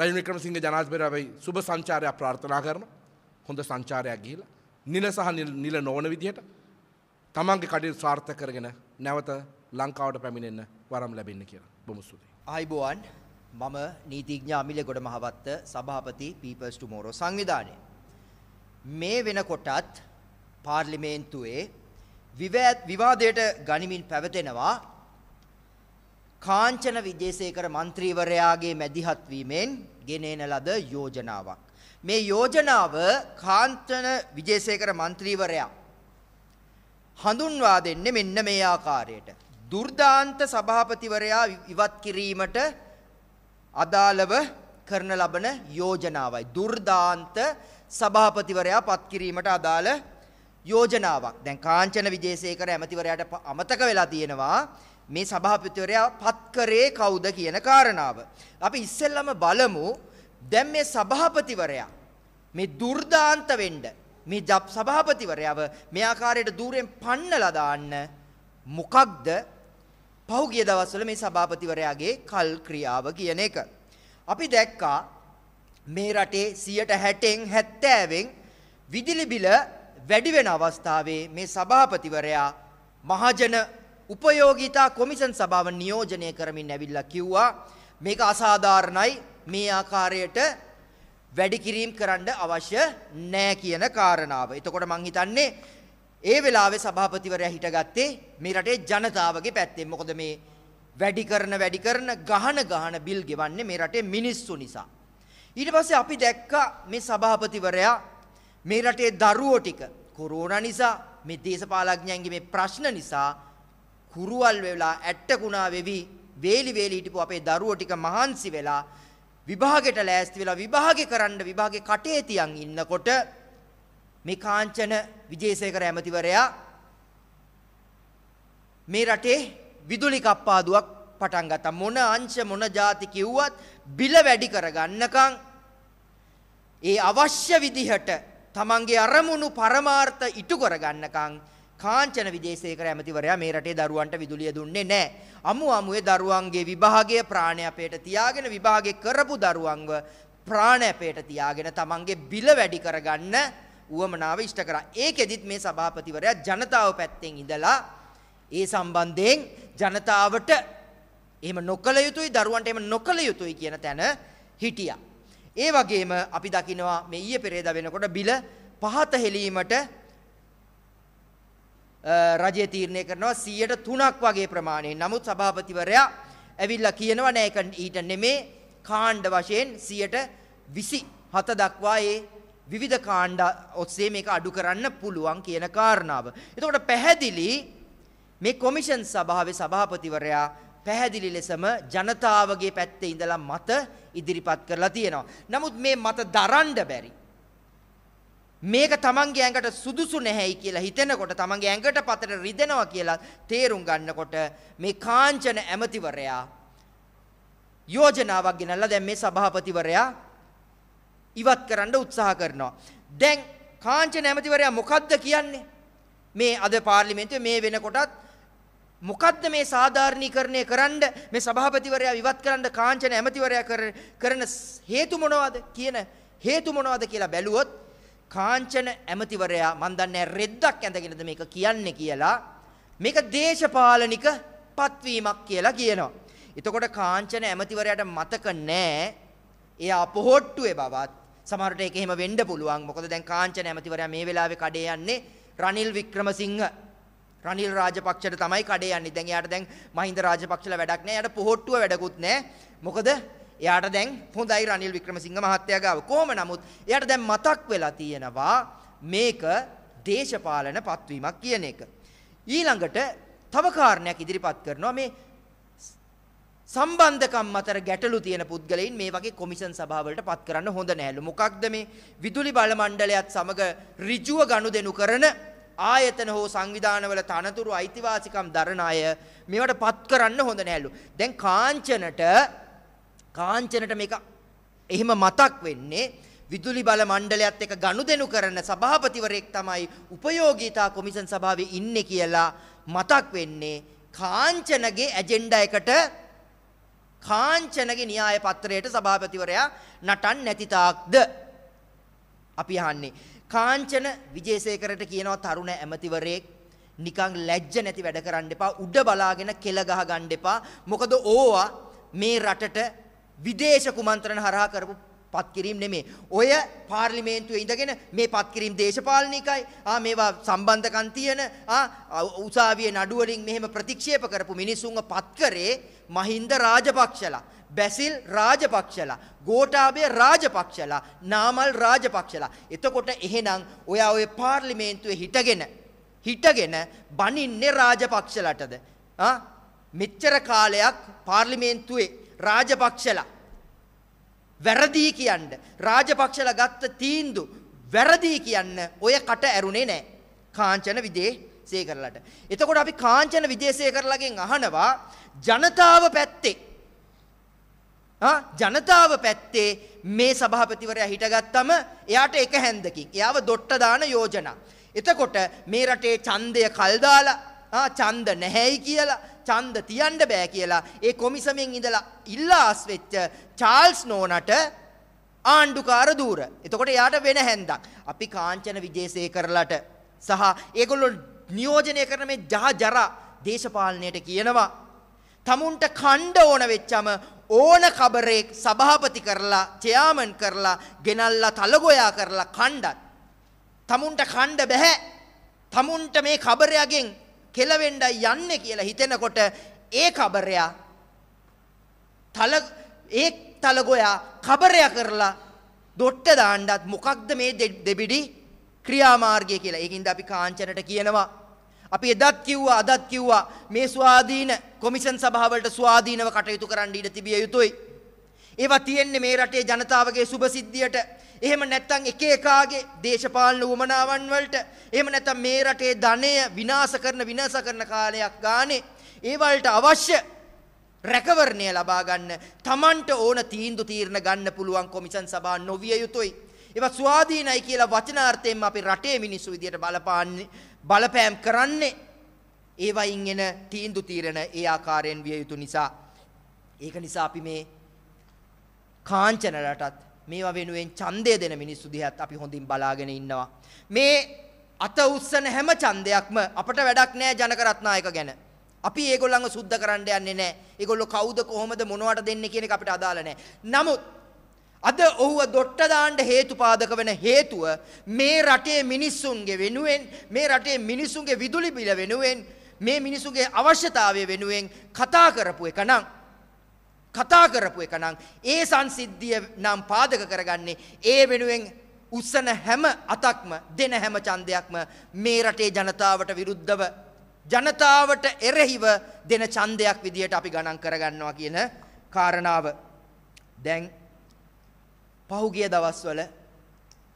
රජන ක්‍රමසිංහ ජනාධපරවයි සුබ සංචාරයක් ප්‍රාර්ථනා කරන හොඳ සංචාරයක් ගිහිල නිල සහ නිල නොවන විදිහට තමන්ගේ කඩින් ස්වාර්ථ කරගෙන නැවත ලංකාවට පැමිණෙන්න වරම් ලැබෙන්න කියලා බොමුස්සුදේ. අයිබෝවන් මම නීතිඥා අමිල ගොඩ මහවත්ත සභාපති පීපල්ස් ටුමෝරෝ සංවිධානය. මේ වෙනකොටත් පාර්ලිමේන්තුවේ විවාදයට ගනිමින් පැවතෙනවා කාංචන විජේසේකර മന്ത്രിවරයාගේ මැදිහත් වීමෙන් ගෙනෙන ලද යෝජනාවක්. මේ යෝජනාව කාංචන විජේසේකර മന്ത്രിවරයා හඳුන්වා දෙන්නේ මෙන්න මේ ආකාරයට. දුර්දාන්ත සභාපතිවරයා ඉවත් කිරීමට අදාළව කරන ලබන යෝජනාවයි. දුර්දාන්ත සභාපතිවරයා පත් කිරීමට අදාළ යෝජනාවක්. දැන් කාංචන විජේසේකර ඇමතිවරයාට අමතක වෙලා තියෙනවා මේ සභාපතිවරයා පත් කරේ කවුද කියන කාරණාව. අපි ඉස්සෙල්ලම බලමු දැන් මේ සභාපතිවරයා මේ දුර්දාන්ත වෙන්න මේ සභාපතිවරයාව මේ ආකාරයට দূරෙන් පන්නලා දාන්න මොකක්ද පහුගිය දවස්වල මේ සභාපතිවරයාගේ කල් ක්‍රියාව කියන එක. අපි දැක්කා මේ රටේ 160න් 70න් විදුලි බිල වැඩි වෙන අවස්ථාවේ මේ සභාපතිවරයා මහජන උපයෝගීතා කොමිෂන් සභාව නියෝජනය කරමින් ඇවිල්ලා කිව්වා මේක අසාධාරණයි මේ ආකාරයට වැඩි කිරීම කරන්න අවශ්‍ය නැහැ කියන කාරණාව. එතකොට මං හිතන්නේ ඒ වෙලාවේ සභාපතිවරයා හිටගත්තේ මේ රටේ ජනතාවගේ පැත්තෙන්. මොකද මේ වැඩි කරන වැඩි කරන ගහන ගහන බිල් ගෙවන්නේ මේ රටේ මිනිස්සු නිසා. ඊට පස්සේ අපි දැක්කා මේ සභාපතිවරයා මේ රටේ දරුවෝ ටික කොරෝනා නිසා මේ දේශපාලඥයන්ගේ මේ ප්‍රශ්න නිසා කුරුවල් වෙලා ඇට්ටකුණා වෙවි වේලි වේලි හිටපු අපේ දරුවෝ ටික මහන්සි වෙලා විභාගෙට ලෑස්ති වෙලා විභාගේ කරන්න විභාගේ කටේ තියන් ඉන්නකොට මේ කාංචන විජේසේකර ඇමතිවරයා මේ රටේ විදුලි කප්පාදුවක් පටන් ගත්තා මොන අංශ මොන જાති කිව්වත් බිල වැඩි කරගන්නකම් ඒ අවශ්‍ය විදිහට තමන්ගේ අරමුණු පරමාර්ථ ඉටු කරගන්නකම් කාංචන විදේශේකර ඇමතිවරයා මේ රටේ දරුවන්ට විදුලිය දුන්නේ නැහැ. අමු අමුවේ දරුවන්ගේ විභාගයේ ප්‍රාණ අපේට තියාගෙන විභාගේ කරපු දරුවන්ව ප්‍රාණ අපේට තියාගෙන තමන්ගේ බිල වැඩි කරගන්න උවමනාව ඉෂ්ට කරා. ඒකෙදිත් මේ සභාපතිවරයා ජනතාව පැත්තෙන් ඉඳලා ඒ සම්බන්ධයෙන් ජනතාවට එහෙම නොකළ යුතුයි දරුවන්ට එහෙම නොකළ යුතුයි කියන තැන හිටියා. ඒ වගේම අපි දකිනවා මේ ඊයේ පෙරේදා වෙනකොට බිල පහත හෙලීමට රජය තීරණය කරනවා 103ක් වගේ ප්‍රමාණයෙන්. නමුත් සභාපතිවරයා ඇවිල්ලා කියනවා නෑ ඒක ඊට නෙමේ කාණ්ඩ වශයෙන් 127 දක්වා ඒ විවිධ කාණ්ඩ ඔස්සේ මේක අඩු කරන්න පුළුවන් කියන කාරණාව. එතකොට පැහැදිලි මේ කොමිෂන් සභාවේ සභාපතිවරයා පැහැදිලි ලෙසම ජනතාවගේ පැත්තේ ඉඳලා මත ඉදිරිපත් කරලා තියෙනවා. නමුත් මේ මත දරන්න බැරි. මේක තමන්ගේ ඇඟට සුදුසු නැහැයි කියලා හිතෙනකොට තමන්ගේ ඇඟට පතට රිදෙනවා කියලා තේරුම් ගන්නකොට මේ කාංචන ඇමතිවරයා යෝජනාවක් ගෙනල්ලා දැන් මේ සභාපතිවරයා ඉවත් කරන්න උත්සාහ කරනවා. දැන් කාංචන ඇමතිවරයා මොකද්ද කියන්නේ? මේ අද පාර්ලිමේන්තුවේ මේ වෙනකොටත් මොකද්ද මේ සාධාරණීකරණය කරන්න මේ සභාපතිවරයා ඉවත් කරන්න කාංචන ඇමතිවරයා කරන හේතු මොනවද කියන හේතු මොනවද කියලා බැලුවොත් කාංචන ඇමතිවරයා මන් දන්නේ රෙද්දක් ඇඳගෙනද මේක කියන්නේ කියලා මේක දේශපාලනික පත්වීමක් කියලා කියනවා. එතකොට කාංචන ඇමතිවරයාට මතක නැහැ එයා අපොහොට්ටුවේ බවත් සමහරට ඒක එහෙම වෙන්න පුළුවන්. මොකද දැන් කාංචන ඇමතිවරයා මේ වෙලාවේ කඩේ යන්නේ රනිල් වික්‍රමසිංහ රනිල් රාජපක්ෂට තමයි කඩේ යන්නේ. දැන් එයාට දැන් මහින්ද රාජපක්ෂලා වැඩක් නැහැ. එයාට පොහොට්ටුව වැඩකුත් නැහැ. මොකද එයාට දැන් හොඳයි රනිල් වික්‍රමසිංහ මහත්තයා ගාව. කොහොම නමුත් එයාට දැන් මතක් වෙලා තියෙනවා මේක දේශපාලන පත්වීමක් කියන එක. ඊළඟට තව කාරණයක් ඉදිරිපත් කරනවා මේ සම්බන්ධකම් අතර ගැටලු තියෙන පුද්ගලයින් මේ වගේ කොමිෂන් සභාවලට පත් කරන්න හොඳ නෑලු. මොකක්ද මේ විදුලි බල මණ්ඩලයත් සමග ඍජුව ගනුදෙනු කරන ආයතන හෝ සංවිධානවල තනතුරු අයිතිවාසිකම් දරන අය මේවට පත් කරන්න හොඳ නෑලු. දැන් කාංචනට කාංචනට මේක එහෙම මතක් වෙන්නේ විදුලි බල මණ්ඩලයත් එක්ක ගනුදෙනු කරන සභාපතිවරයෙක් තමයි උපයෝගීතා කොමිෂන් සභාවේ ඉන්නේ කියලා මතක් වෙන්නේ කාංචනගේ ඇජෙන්ඩා එකට කාංචනගේ න්‍යාය පත්‍රයට සභාපතිවරයා නටන් නැති තාක්ද අපි අහන්නේ කාංචන විජේසේකරට කියනවා තරුණ ඇමතිවරයෙක් නිකං ලැජ්ජ නැති වැඩ කරන්න එපා උඩ බලාගෙන කෙල ගහ ගන්න එපා මොකද ඕවා මේ රටට විදේශ කුමන්ත්‍රණ හරහා කරපු පත්කිරීම් නෙමේ. ඔය පාර්ලිමේන්තුවේ ඉඳගෙන මේ පත්කිරීම් දේශපාලනිකයි. ආ මේවා සම්බන්ධකම් තියෙන ආ උසාවියේ නඩු වලින් මෙහෙම ප්‍රතික්ෂේප කරපු මිනිසුන්ව පත් කරේ මහින්ද රාජපක්ෂලා, බැසිල් රාජපක්ෂලා, ගෝඨාභය රාජපක්ෂලා, නාමල් රාජපක්ෂලා. එතකොට එහෙනම් ඔයා ඔය පාර්ලිමේන්තුවේ හිටගෙන හිටගෙන බනින්නේ රාජපක්ෂලටද? ආ මෙච්චර කාලයක් පාර්ලිමේන්තුවේ රාජපක්ෂලා වැරදි කියන්න රාජපක්ෂලා ගත්ත තීන්දු වැරදි කියන්න ඔය කට ඇරුනේ නැහැ කාංචන විදේ සේකරලට. එතකොට අපි කාංචන විදේශේකරලගෙන් අහනවා ජනතාව පැත්තේ ජනතාව පැත්තේ මේ සභාපතිවරයා හිටගත්තම එයාට එක හැන්දකින් එයාව දොට්ට දාන යෝජනා. එතකොට මේ රටේ ඡන්දය කල් දාලා ඡන්ද නැහැයි කියලා ඡන්ද තියන්න බෑ කියලා ඒ කොමිසමෙන් ඉඳලා ඉල්ලාස් වෙච්ච චාල්ස් නෝනට ආණ්ඩුකාර දූර. එතකොට එයාට වෙන හැන්දක්. අපි කාංචන විජේසේකරලට සහ ඒගොල්ලෝ නියෝජනය කරන මේ ජහ ජරා දේශපාලනයට කියනවා. තමුන්ට කණ්ඩ ඕන වෙච්චම ඕන කබරේක් සභාපති කරලා චෙයාමන් කරලා ගෙනල්ලා තලගොයා කරලා කණ්ඩත්. තමුන්ට කණ්ඩ බැහැ. තමුන්ට මේ කබරයගෙන් කෙලවෙන්ඩයි යන්නේ කියලා හිතෙනකොට ඒ කබරයා තල ඒ තලගොයා කබරයා කරලා දොට්ට දාණ්ඩත් මොකක්ද මේ දෙබිඩි ක්‍රියාමාර්ගය කියලා. ඒකින්ද අපි කාංචනට කියනවා. අපි එදත් කිව්වා අදත් කිව්වා මේ ස්වාධීන කොමිෂන් සභාවලට ස්වාධීනව කටයුතු කරන්න ඉඩ තිබිය යුතුයි. ඒවා තියෙන්නේ මේ රටේ ජනතාවගේ සුභසිද්ධියට එහෙම නැත්නම් එක එකාගේ දේශපාලන උමනාවන් වලට එහෙම නැත්නම් මේ රටේ ධනය විනාශ කරන විනාශ කරන කාලයක් ගානේ ඒ වලට අවශ්‍ය රැකවරණය ලබා ගන්න Tamanට ඕන තීන්දුව තීරණ ගන්න පුළුවන් කොමිෂන් සභා නොවිය යුතුයි. ඒවා ස්වාධීනයි කියලා වචනාර්ථයෙන්ම අපි රටේ මිනිස්සු විදියට බලපාන්නේ බලපෑම් කරන්නේ ඒවයින් එන තීන්දුව තීරණ ඒ ආකාරයෙන් විය යුතු නිසා. ඒක නිසා අපි මේ කාංචන රටත් මේවා වෙනුවෙන් ඡන්දය දෙන මිනිස්සු දිහත් අපි හොඳින් බලාගෙන ඉන්නවා. මේ අත උස්සන හැම ඡන්දයක්ම අපට වැඩක් නෑ ජනකරත්නායක ගැන. අපි ඒගොල්ලන්ව සුද්ධ කරන්න යන්නේ නෑ. ඒගොල්ලෝ කවුද කොහොමද මොනවට දෙන්නේ කියන එක අපිට අදාළ නෑ. නමුත් අද ඔහුව දොට්ට දාන්න හේතුපාදක වෙන හේතුව මේ රටේ මිනිස්සුන්ගේ වෙනුවෙන් මේ රටේ මිනිස්සුන්ගේ විදුලි බිල වෙනුවෙන් මේ මිනිසුගේ අවශ්‍යතාවය වෙනුවෙන් කතා කරපු එක නම් කතා කරපු එක නම් ඒ සංසිද්ධිය නම් පාදක කරගන්නේ ඒ වෙනුවෙන් උස්සන හැම අතක්ම දෙන හැම ඡන්දයක්ම මේ රටේ ජනතාවට විරුද්ධව ජනතාවට එරෙහිව දෙන ඡන්දයක් විදියට අපි ගණන් කරගන්නවා කියන කාරණාව දැන් පහුගිය දවස්වල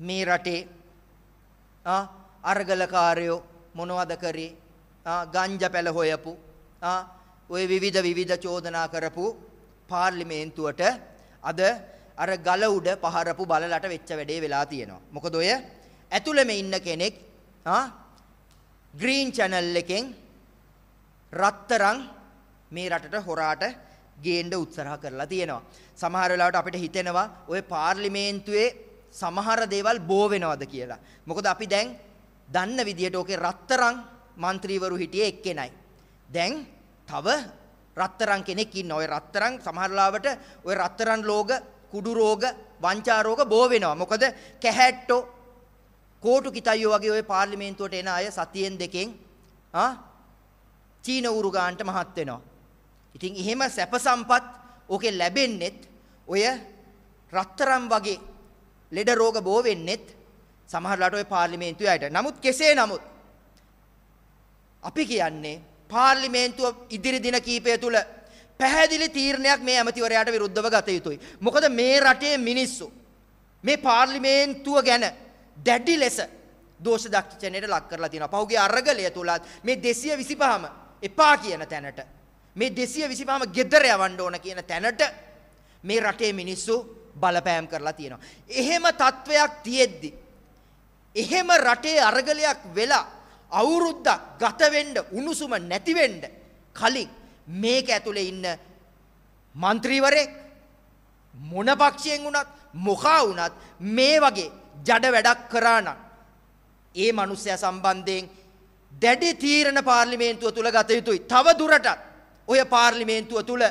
මේ රටේ ආ අර්ගලකාරයෝ මොනවද කරේ ආ ගංජා පැල හොයපු ආ ওই විවිධ විවිධ චෝදනා කරපු පාර්ලිමේන්තුවට අද අර ගල උඩ පහරපු බලලට වෙච්ච වැඩේ වෙලා තියෙනවා. මොකද ඔය ඇතුළෙම ඉන්න කෙනෙක් ආ ග්‍රීන් channel එකෙන් රත්තරන් මේ රටට හොරාට ගේන්න උත්සාහ කරලා තියෙනවා. සමහර වෙලාවට අපිට හිතෙනවා ඔය පාර්ලිමේන්තුවේ සමහර දේවල් බෝ වෙනවද කියලා. මොකද අපි දැන් දන්න විදියට ඕකේ රත්තරන් മന്ത്രിවරු හිටියේ එක්කෙනයි. දැන් තව රත්තරන් කෙනෙක් ඉන්න. ওই රත්තරන් සමහරලාවට ওই රත්තරන් රෝග, කුඩු රෝග, වංචා රෝග බෝ වෙනවා. මොකද කැහැට්ටෝ කෝටු කිතයියෝ වගේ ওই පාර්ලිමේන්තුවට එන අය සතියෙන් දෙකෙන් ආ චීන උරුගාන්ට මහත් වෙනවා. ඉතින් එහෙම සැප සම්පත් ඕකේ ලැබෙන්නෙත් ඔය රත්තරන් වගේ ලෙඩ රෝග බෝ වෙන්නෙත් සමහරලාට ওই පාර්ලිමේන්තුවේ අයට. නමුත් කෙසේ නමුත් අපි කියන්නේ පාර්ලිමේන්තුව ඉදිරි දින කීපය තුළ පැහැදිලි තීරණයක් මේ ඇමතිවරයාට විරුද්ධව ගත යුතුයි. මොකද මේ රටේ මිනිස්සු මේ පාර්ලිමේන්තුව ගැන දැඩි ලෙස දෝෂ දක්ෂණයට ලක් කරලා තියෙනවා. පහුගිය අරගලය තුලත් මේ 225ම එපා කියන තැනට මේ 225ම gedara යවන්න ඕන කියන තැනට මේ රටේ මිනිස්සු බලපෑම් කරලා තියෙනවා. එහෙම තත්වයක් තියෙද්දි එහෙම රටේ අරගලයක් වෙලා අවුරුද්දක් ගත වෙන්න උණුසුම නැති වෙන්න කලින් මේක ඇතුලේ ඉන්න മന്ത്രിවරයෙක් මොන පක්ෂයෙන් වුණත් මොකා වුණත් මේ වගේ ජඩ වැඩක් කරා නම් ඒ මිනිස්සයා සම්බන්ධයෙන් දැඩි තීරණ පාර්ලිමේන්තුව තුල ගත යුතුයි. තව දුරටත් ඔය පාර්ලිමේන්තුව තුල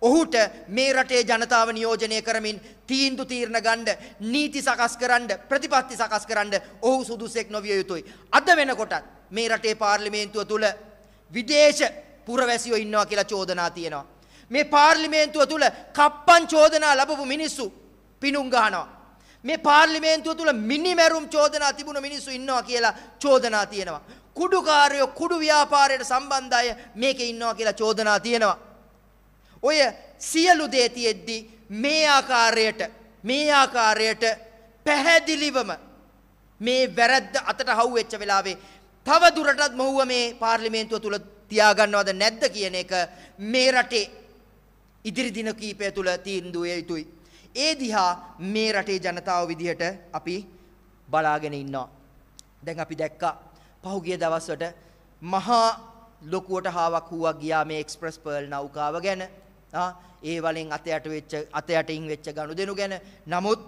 ඔහුට මේ රටේ ජනතාව නියෝජනය කරමින් තීන්දු තීරණ ගන්න නීති සකස් කරන්න ප්‍රතිපත්ති සකස් කරන්න ඔහු සුදුසෙක් නොවිය යුතුයි. අද වෙනකොටත් මේ රටේ පාර්ලිමේන්තුව තුල විදේශ පුරවැසියෝ ඉන්නවා කියලා චෝදනා තියෙනවා. මේ පාර්ලිමේන්තුව තුල කප්පන් චෝදනා ලැබපු මිනිස්සු පිණුම් ගහනවා. මේ පාර්ලිමේන්තුව තුල මිනිමැරුම් චෝදනා තිබුණු මිනිස්සු ඉන්නවා කියලා චෝදනා තියෙනවා. කුඩුකාරයෝ කුඩු ව්‍යාපාරයට සම්බන්ධ අය මේකේ ඉන්නවා කියලා චෝදනා තියෙනවා. ඔය සියලු දේ තියෙද්දි මේ ආකාරයට මේ ආකාරයට පැහැදිලිවම මේ වැරද්ද අතට හවුවෙච්ච වෙලාවේ තව දුරටත් මොහුව මේ පාර්ලිමේන්තුව තුල තියාගන්නවද නැද්ද කියන එක මේ රටේ ඉදිරි දින කීපය තුල තීන්දුව යුතුයි. ඒ දිහා මේ රටේ ජනතාව විදිහට අපි බලාගෙන ඉන්නවා. දැන් අපි දැක්කා පහුගිය දවස්වලට මහා ලොකුවට හාවක් හුවා ගියා මේ එක්ස්ප්‍රස් පර්ල් නෞකාව ගැන. ඒ වලින් අතයට වෙච්ච අතයටින් වෙච්ච ගනුදෙනු ගැන. නමුත්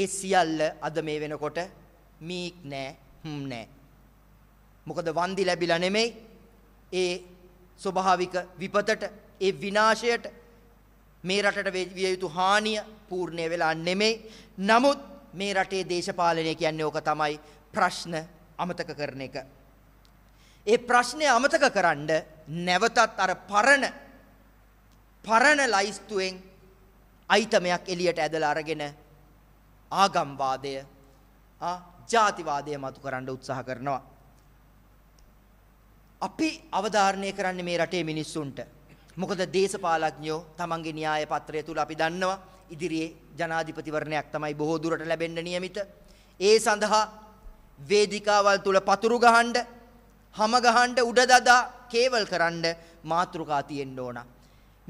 ඒ සියල්ල අද මේ වෙනකොට මීක් නෑ හම් නෑ මොකද වන්දි ලැබිලා නෙමෙයි ඒ ස්වභාවික විපතට ඒ විනාශයට මේ රටට විය යුතු හානිය පූර්ණය වෙලා නෙමෙයි. නමුත් මේ රටේ දේශපාලනය කියන්නේ ඕක තමයි ප්‍රශ්න අමතක කරන එක. ඒ ප්‍රශ්නය අමතක කරන්න නැවතත් අර පරණ පරණ ලයිස්තුවෙන් අයිතමයක් එළියට ඇදලා අරගෙන ආගම්වාදය ආ ජාතිවාදය මතු කරන්න උත්සාහ කරනවා. අපි අවධාරණය කරන්නේ මේ රටේ මිනිස්සුන්ට. මොකද දේශපාලඥයෝ තමන්ගේ න්‍යාය පත්‍රය තුල අපි දන්නවා ඉදිරියේ ජනාධිපතිවරණයක් තමයි බොහෝ දුරට ලැබෙන්න નિયમિત. ඒ සඳහා වේදිකාවල් තුල පතුරු ගහන්න, හැම ගහන්න උඩ දදා කේවල් කරන්න මාතෘකා තියෙන්න ඕන.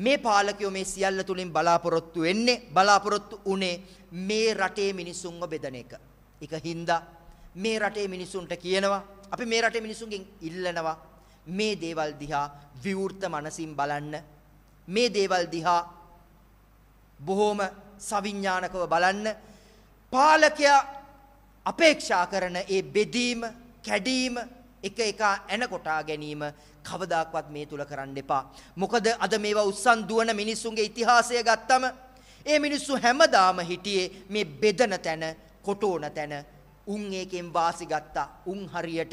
මේ පාලකයෝ මේ සියල්ල තුලින් බලාපොරොත්තු වෙන්නේ බලාපොරොත්තු උනේ මේ රටේ මිනිසුන්ව බෙදන එක. ඒක හින්දා මේ රටේ මිනිසුන්ට කියනවා අපි මේ රටේ මිනිසුන්ගෙන් ඉල්ලනවා මේ දේවල් දිහා විවෘත මනසින් බලන්න මේ දේවල් දිහා බොහොම සවිඥානිකව බලන්න පාලකයා අපේක්ෂා කරන ඒ බෙදීම කැඩීම එක එක එනකොටා ගැනීම කවදාක්වත් මේ තුල කරන්න එපා. මොකද අද මේවා උස්සන් දුවන මිනිස්සුන්ගේ ඉතිහාසය ගත්තම ඒ මිනිස්සු හැමදාම හිටියේ මේ බෙදන තැන, කොටෝන තැන, උන් ඒකෙන් වාසි ගත්තා. උන් හරියට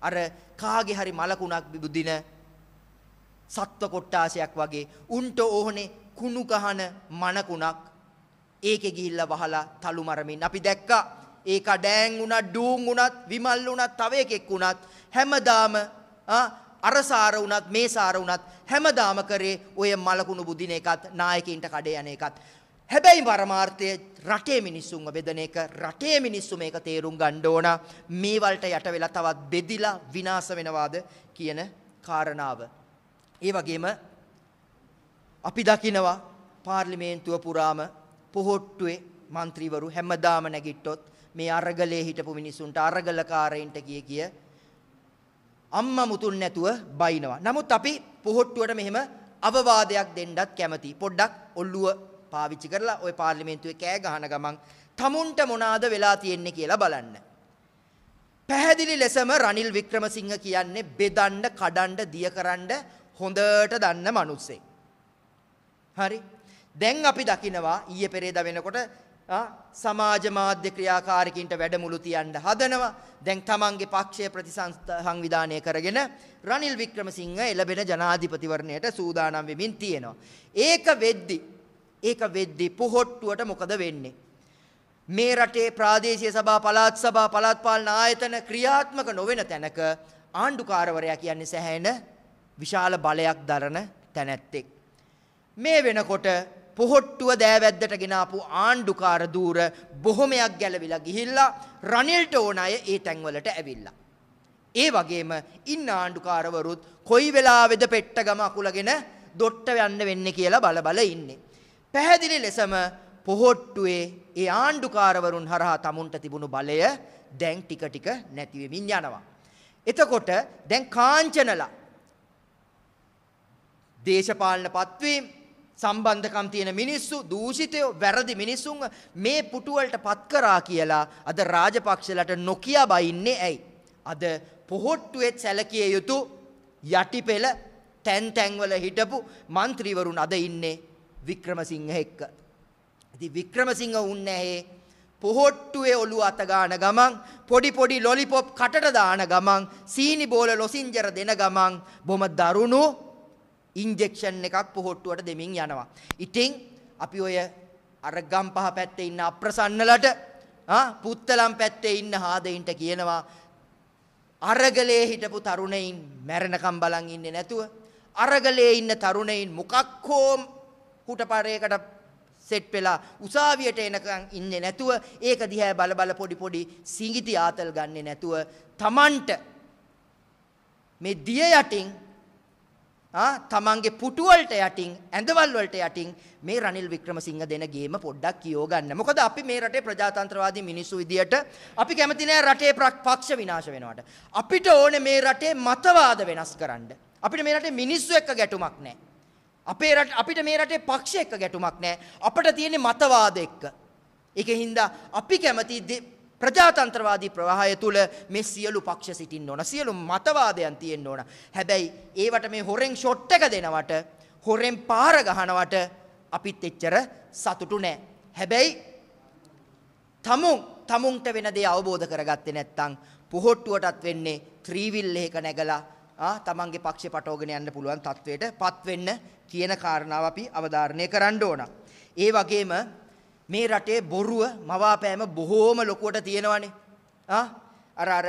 අර කාගේ හරි මලකුණක් බුදින සත්ව කොට්ටාසයක් වගේ උන්ට ඕනේ කුණු ගහන මනකුණක් ඒකේ ගිහිල්ලා වහලා තලු මරමින් අපි දැක්කා ඒක ඩෑන් වුණත් ඩූන් වුණත් විමල් වුණත් තව එකෙක් වුණත් හැමදාම අර සාර වුණත් මේ සාර වුණත් හැමදාම කරේ ඔය මලකුණු බුදින එකත් නායකයින්ට කඩේ යන එකත් හැබැයි පරමාර්ථය රටේ මිනිස්සුන්ව බෙදන එක රටේ මිනිස්සු මේක තේරුම් ගන්න ඕන මේ වලට යට වෙලා තවත් බෙදිලා විනාශ වෙනවාද කියන කාරණාව. ඒ වගේම අපි දකිනවා පාර්ලිමේන්තුව පුරාම පොහොට්ටුවේ മന്ത്രിවරු හැමදාම නැගිට්ටොත් මේ අරගලේ හිටපු මිනිසුන්ට අරගලකාරයින්ට කිය කිය අම්මා මුතුන් නැතුව බයිනවා. නමුත් අපි පොහොට්ටුවට මෙහෙම අවවාදයක් දෙන්නත් කැමති. පොඩ්ඩක් ඔල්ලුව පාවිච්චි කරලා ওই පාර්ලිමේන්තුවේ කෑ ගහන ගමන් තමුන්ට මොනාද වෙලා තියෙන්නේ කියලා බලන්න. පැහැදිලි ලෙසම රනිල් වික්‍රමසිංහ කියන්නේ බෙදන්න, කඩන්න, දියකරන්න හොඳට දන්න මිනිස්සෙක්. හරි. දැන් අපි දකිනවා ඊයේ පෙරේදා වෙනකොට සමාජ මාධ්‍ය ක්‍රියාකාරකින්ට වැඩමුළු තියන්න හදනවා. දැන් තමන්ගේ පක්ෂය ප්‍රතිසංවිධානය කරගෙන රනිල් වික්‍රමසිංහ එළබෙන ජනාධිපතිවරණයට සූදානම් වෙමින් තියෙනවා. ඒක වෙද්දි ඒක වෙද්දී පොහොට්ටුවට මොකද වෙන්නේ? මේ රටේ ප්‍රාදේශීය සභා පළාත් සභා පළාත් පාලන ආයතන ක්‍රියාත්මක නොවන තැනක ආණ්ඩුකාරවරයා කියන්නේ සැහැෙන විශාල බලයක් දරන තැනැත්තෙක්. මේ වෙනකොට පොහොට්ටුව දෑවැද්දට ගෙනාපු ආණ්ඩුකාර දූර බොහොමයක් ගැලවිලා ගිහිල්ලා රනිල්ට ඕන අය ඒ තැන්වලට ඇවිල්ලා. ඒ වගේම ඉන්න ආණ්ඩුකාරවරුත් කොයි වෙලාවෙද පෙට්ටගම අකුලගෙන දොට්ට යන්න වෙන්නේ කියලා බල බල ඉන්නේ. පැහැදිලි ලෙසම පොහොට්ටුවේ ඒ ආණ්ඩුකාරවරුන් හරහා තමුන්ට තිබුණු බලය දැන් ටික ටික නැති වෙමින් යනවා. එතකොට දැන් කාංචනලා දේශපාලන පත්වීම් සම්බන්ධකම් තියෙන මිනිස්සු දූෂිතය වැරදි මිනිසුන් මේ පුටුවලට පත් කරා කියලා අද රාජපක්ෂලට නොකිය බයින්නේ ඇයි. අද පොහොට්ටුවෙත් සැලකිය යුතු යටිපෙළ තැන් තැන්වල හිටපු මන්ත්‍රීවරුන් අද ඉන්නේ වික්‍රමසිංහ එක්ක. ඉතින් වික්‍රමසිංහ උන්නේ ඇහි පොහොට්ටුවේ ඔළුව අත ගාන ගමන් පොඩි පොඩි ලොලිපොප් කටට දාන ගමන් සීනි බෝල ලොසින්ජර දෙන ගමන් බොම දරුණු ඉන්ජෙක්ෂන් එකක් පොහොට්ටුවට දෙමින් යනවා. ඉතින් අපි ඔය අර ගම්පහ පැත්තේ ඉන්න අප්‍රසන්නලට පුත්තලම් පැත්තේ ඉන්න හාදයින්ට කියනවා අරගලේ හිටපු තරුණයින් මැරණකම් බලන් ඉන්නේ නැතුව අරගලේ ඉන්න තරුණයින් මොකක් හෝ කුටපරයකට සෙට් වෙලා උසාවියට එනකන් ඉන්නේ නැතුව ඒක දිහා බල බල පොඩි පොඩි සිඟිති ආතල් ගන්නෙ නැතුව තමන්ට මේ දිය යටින් ආ තමන්ගේ පුටු වලට යටින් ඇඳවල් වලට යටින් මේ රනිල් වික්‍රමසිංහ දෙන ගේම පොඩ්ඩක් කියෝ ගන්න. මොකද අපි මේ රටේ ප්‍රජාතන්ත්‍රවාදී මිනිස්සු විදියට අපි කැමති නෑ රටේ පක්ෂ විනාශ වෙනවට. අපිට ඕනේ මේ රටේ මතවාද වෙනස් කරන්න. අපිට මේ රටේ මිනිස්සු එක්ක ගැටුමක් නෑ. අපේ රට අපිට මේ රටේ පක්ෂ එක්ක ගැටුමක් නැහැ. අපිට තියෙන්නේ මතවාද එක්ක. ඒකෙන් හින්දා අපි කැමති ප්‍රජාතන්ත්‍රවාදී ප්‍රවාහය තුල මේ සියලු පක්ෂ සිටින්න ඕන. සියලු මතවාදයන් තියෙන්න ඕන. හැබැයි ඒවට මේ හොරෙන් ෂොට් එක දෙනවට, හොරෙන් පාර ගහනවට අපිත් එච්චර සතුටු නැහැ. හැබැයි තමුන් තමුන්ට වෙන දේ අවබෝධ කරගත්තේ නැත්නම් පොහොට්ටුවටත් වෙන්නේ ත්‍රිවිල් එකක නැගලා තමන්ගේ පක්ෂේ පටවගෙන යන්න පුළුවන් තත්වයටපත් වෙන්න කියන කාරණාව අපි අවධාරණය කරන්න ඕන. ඒ වගේම මේ රටේ බොරුව මවාපෑම බොහෝම ලොකුවට තියෙනවනේ. අර අර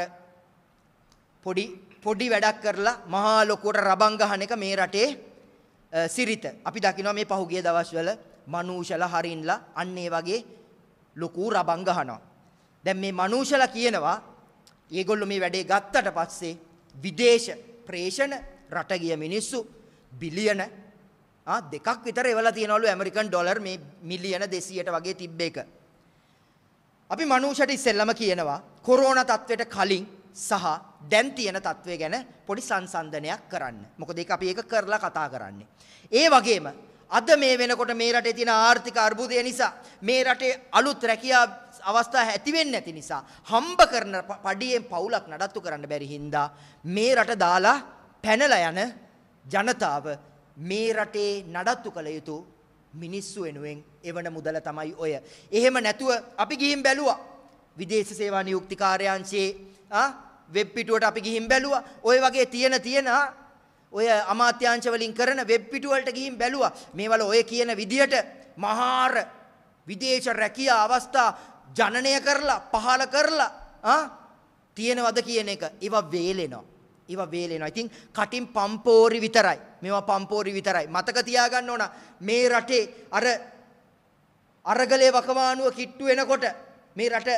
පොඩි පොඩි වැඩක් කරලා මහා ලොකුවට රබන් ගහන එක මේ රටේ සිරිත. අපි දකිනවා මේ පහුගිය දවස්වල මනූෂල හරින්ලා අන්න ඒ වගේ ලොකු රබන් ගහනවා. දැන් මේ මනූෂල කියනවා ඒගොල්ලෝ මේ වැඩේ ගත්තට පස්සේ විදේශ ප්‍රේෂණ රට ගිය මිනිස්සු බිලියන ආ දෙකක් විතර එවලා තියනවලු ඇමරිකන් ඩොලර් මේ මිලියන 200ට වගේ තිබ්බ එක. අපි මනුෂ්‍යට ඉස්සෙල්ලම කියනවා කොරෝනා තත්වයට කලින් සහ දැන් තියෙන තත්වය ගැන පොඩි සංසන්දනයක් කරන්න. මොකද ඒක අපි ඒක කරලා කතා කරන්නේ. ඒ වගේම අද මේ වෙනකොට මේ රටේ තියෙන ආර්ථික අර්බුදය නිසා මේ රටේ අලුත් රැකියා අවස්ථා ඇති වෙන්නේ නැති නිසා හම්බ කරන පඩියෙන් පවුලක් නඩත්තු කරන්න බැරි හින්දා මේ රට දාලා පැනලා යන ජනතාව මේ රටේ නඩත්තු කළ යුතු මිනිස්සු වෙනුවෙන් එවන මුදල තමයි ඔය. එහෙම නැතුව අපි ගිහින් බැලුවා විදේශ සේවා නියුක්ති කාර්යාංශයේ ආ වෙබ් පිටුවට අපි ගිහින් බැලුවා. ওই වගේ තියෙන තියෙන ඔය අමාත්‍යාංශ වලින් කරන වෙබ් පිටුවලට ගිහින් බැලුවා. මේවල ඔය කියන විදියට මහාර විදේශ රැකියා අවස්ථා ජනනය කරලා පහල කරලා ආ තියෙනවද කියන එක. ඒවා වේලෙනවා. ඒවා වේලෙනවා. ඉතින් කටින් පම්පෝරි විතරයි. මේවා පම්පෝරි විතරයි. මතක තියාගන්න ඕන මේ රටේ අර අරගලේ වකවානුව කිට්ටු වෙනකොට මේ රට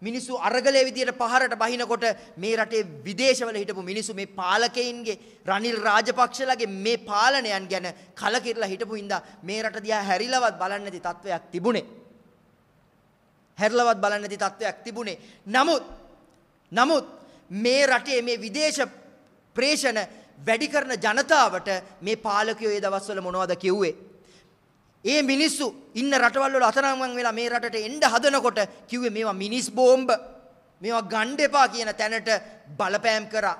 මිනිස්සු අරගලේ විදියට පහරට බහිනකොට මේ රටේ විදේශවල හිටපු මිනිස්සු මේ පාලකයින්ගේ රනිල් රාජපක්ෂලගේ මේ පාලනයන් ගැන කලකිරලා හිටපු හින්දා මේ රට දිහා හැරිලවත් බලන්නේ නැති තත්වයක් තිබුණේ. හැරලවත් බලන්න ඇති තත්ත්වයක් තිබුණේ. නමුත් නමුත් මේ රටේ මේ විදේශ ප්‍රේෂණ වැඩි කරන ජනතාවට මේ පාලකයෝ ඒ දවස්වල මොනවද කිව්වේ? ඒ මිනිස්සු ඉන්න රටවල් වල අතරමං වෙලා මේ රටට එන්න හදනකොට කිව්වේ මේවා මිනිස් බෝම්බ මේවා ගන්න එපා කියන තැනට බලපෑම් කරා.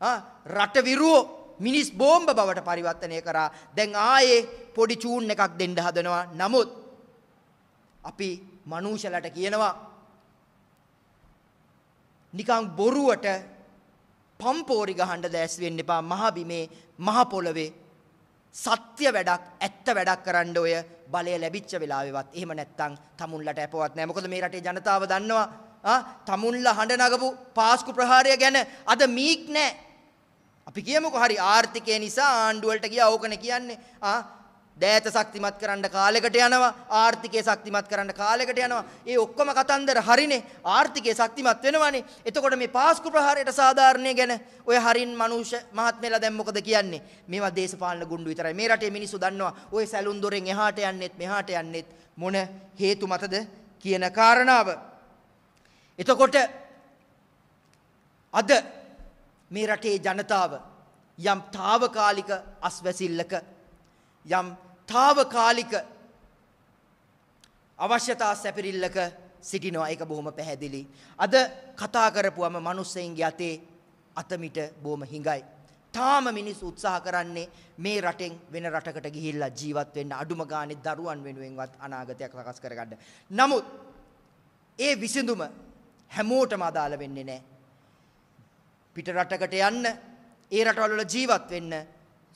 ආ රට විරුවෝ මිනිස් බෝම්බ බවට පරිවර්තනය කරා. දැන් ආයේ පොඩි චූන් එකක් දෙන්න හදනවා. නමුත් අපි මනුෂලට කියනවා නිකං බොරුවට පම්පෝරි ගහන්න දැස් වෙන්න එපා මහ බිමේ මහ පොළවේ සත්‍ය වැඩක් ඇත්ත වැඩක් කරන්න ඔය බලය ලැබිච්ච වෙලාවෙවත් එහෙම නැත්තම් tamunලට අපවත් නැහැ මොකද මේ රටේ ජනතාව දන්නවා ආ tamunලා හඬ නගපු පාස්කු ප්‍රහාරය ගැන අද මීක් නැහැ අපි කියමුකෝ හරි ආර්ථිකය නිසා ආණ්ඩුවලට ගියා ඕකනේ කියන්නේ ආ දෑත ශක්තිමත් කරන්න කාලෙකට යනවා ආර්ථිකය ශක්තිමත් කරන්න කාලෙකට යනවා ඒ ඔක්කොම කතන්දර හරිනේ ආර්ථිකය ශක්තිමත් වෙනවානේ එතකොට මේ පාස්කු ප්‍රහාරයට සාධාරණය ගැන ඔය හරින් මනුෂ්‍ය මහත්මයලා දැන් මොකද කියන්නේ මේවා දේශපාලන ගුණ්ඩු විතරයි මේ රටේ මිනිස්සු දන්නවා ඔය සැලුන් දොරෙන් එහාට යන්නෙත් මෙහාට යන්නෙත් මොන හේතු මතද කියන කාරණාව එතකොට අද මේ රටේ ජනතාව යම් తాවකාලික අස්වැසිල්ලක යම් తాවකාලික අවශ්‍යතා සැපිරිල්ලක සිටිනවා ඒක බොහොම පැහැදිලි. අද කතා කරපුවම මිනිස්සෙන්ගේ අතේ අතමිට බොහොම හිඟයි. තාම මිනිස් උත්සාහ කරන්නේ මේ රටෙන් වෙන රටකට ගිහිල්ලා ජීවත් වෙන්න අඩුම ගානේ දරුවන් වෙනුවෙන්වත් අනාගතයක් සකස් කරගන්න. නමුත් ඒ විසඳුම හැමෝටම අදාළ වෙන්නේ නැහැ. පිට රටකට යන්න, ඒ රටවල ජීවත් වෙන්න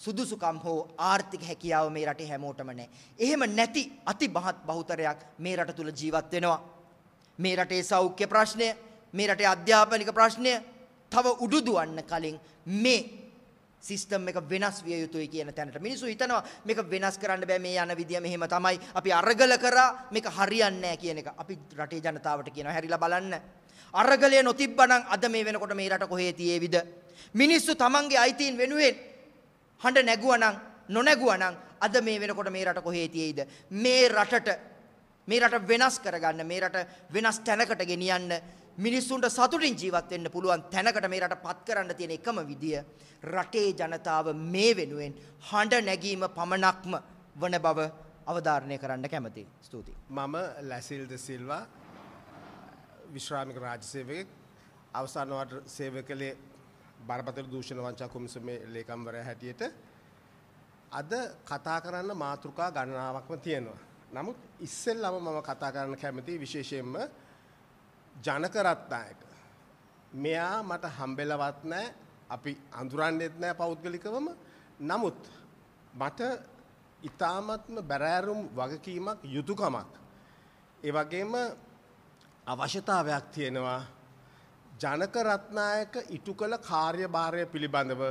සුදුසුකම් හෝ ආර්ථික හැකියාව මේ රටේ හැමෝටම නැහැ. එහෙම නැති අති මහත් බහුතරයක් මේ රට තුල ජීවත් වෙනවා. මේ රටේ සෞඛ්‍ය ප්‍රශ්නය, මේ රටේ අධ්‍යාපනික ප්‍රශ්නය තව උඩුදුවන්න කලින් මේ සිස්ටම් එක වෙනස් විය යුතුයි කියන තැනට මිනිස්සු හිතනවා මේක වෙනස් කරන්න බෑ මේ යන විදිය මෙහෙම තමයි අපි අරගල කරා මේක හරියන්නේ නැහැ කියන එක අපි රටේ ජනතාවට කියනවා හැරිලා බලන්න අරගලය නොතිබ්බනම් අද මේ වෙනකොට මේ රට කොහේ තියේවිද මිනිස්සු තමන්ගේ අයිතීන් වෙනුවෙන් හඬ නැගුවනම් නොනැගුවනම් අද මේ වෙනකොට මේ රට කොහේ තියෙයිද මේ රටට මේ රට වෙනස් කරගන්න මේ රට වෙනස් තැනකට ගෙනියන්න මිනිස්සුන්ට සතුටින් ජීවත් වෙන්න පුළුවන් තැනකට මේ රට පත් කරන්න තියෙන එකම විදිය රටේ ජනතාව මේ වෙනුවෙන් හඬ නැගීම පමණක්ම වන බව අවධාරණය කරන්න කැමති ස්තුතියි මම ලැසිල්ද සිල්වා විශ්‍රාමික රාජසේවක අවසානවට සේවය කළේ බරපතල දූෂණ වංචා කොමිසමේ ලේකම්වරයා හැටියට අද කතා කරන්න මාතෘකා ගණනාවක්ම තියෙනවා. නමුත් ඉස්සෙල්ලම මම කතා කරන්න කැමති විශේෂයෙන්ම ජනක රත්නායක. මෙයා මට හම්බෙලවත් නැහැ. අපි අඳුරන්නේත් නැහැ පෞද්ගලිකවම. නමුත් මට ඊ타මත්ම බැරෑරුම් වගකීමක් යුතුයකමක්. ඒ වගේම අවශ්‍යතාවයක් තියෙනවා ජනක රත්නායක ඉටු කළ කාර්යභාරය පිළිබඳව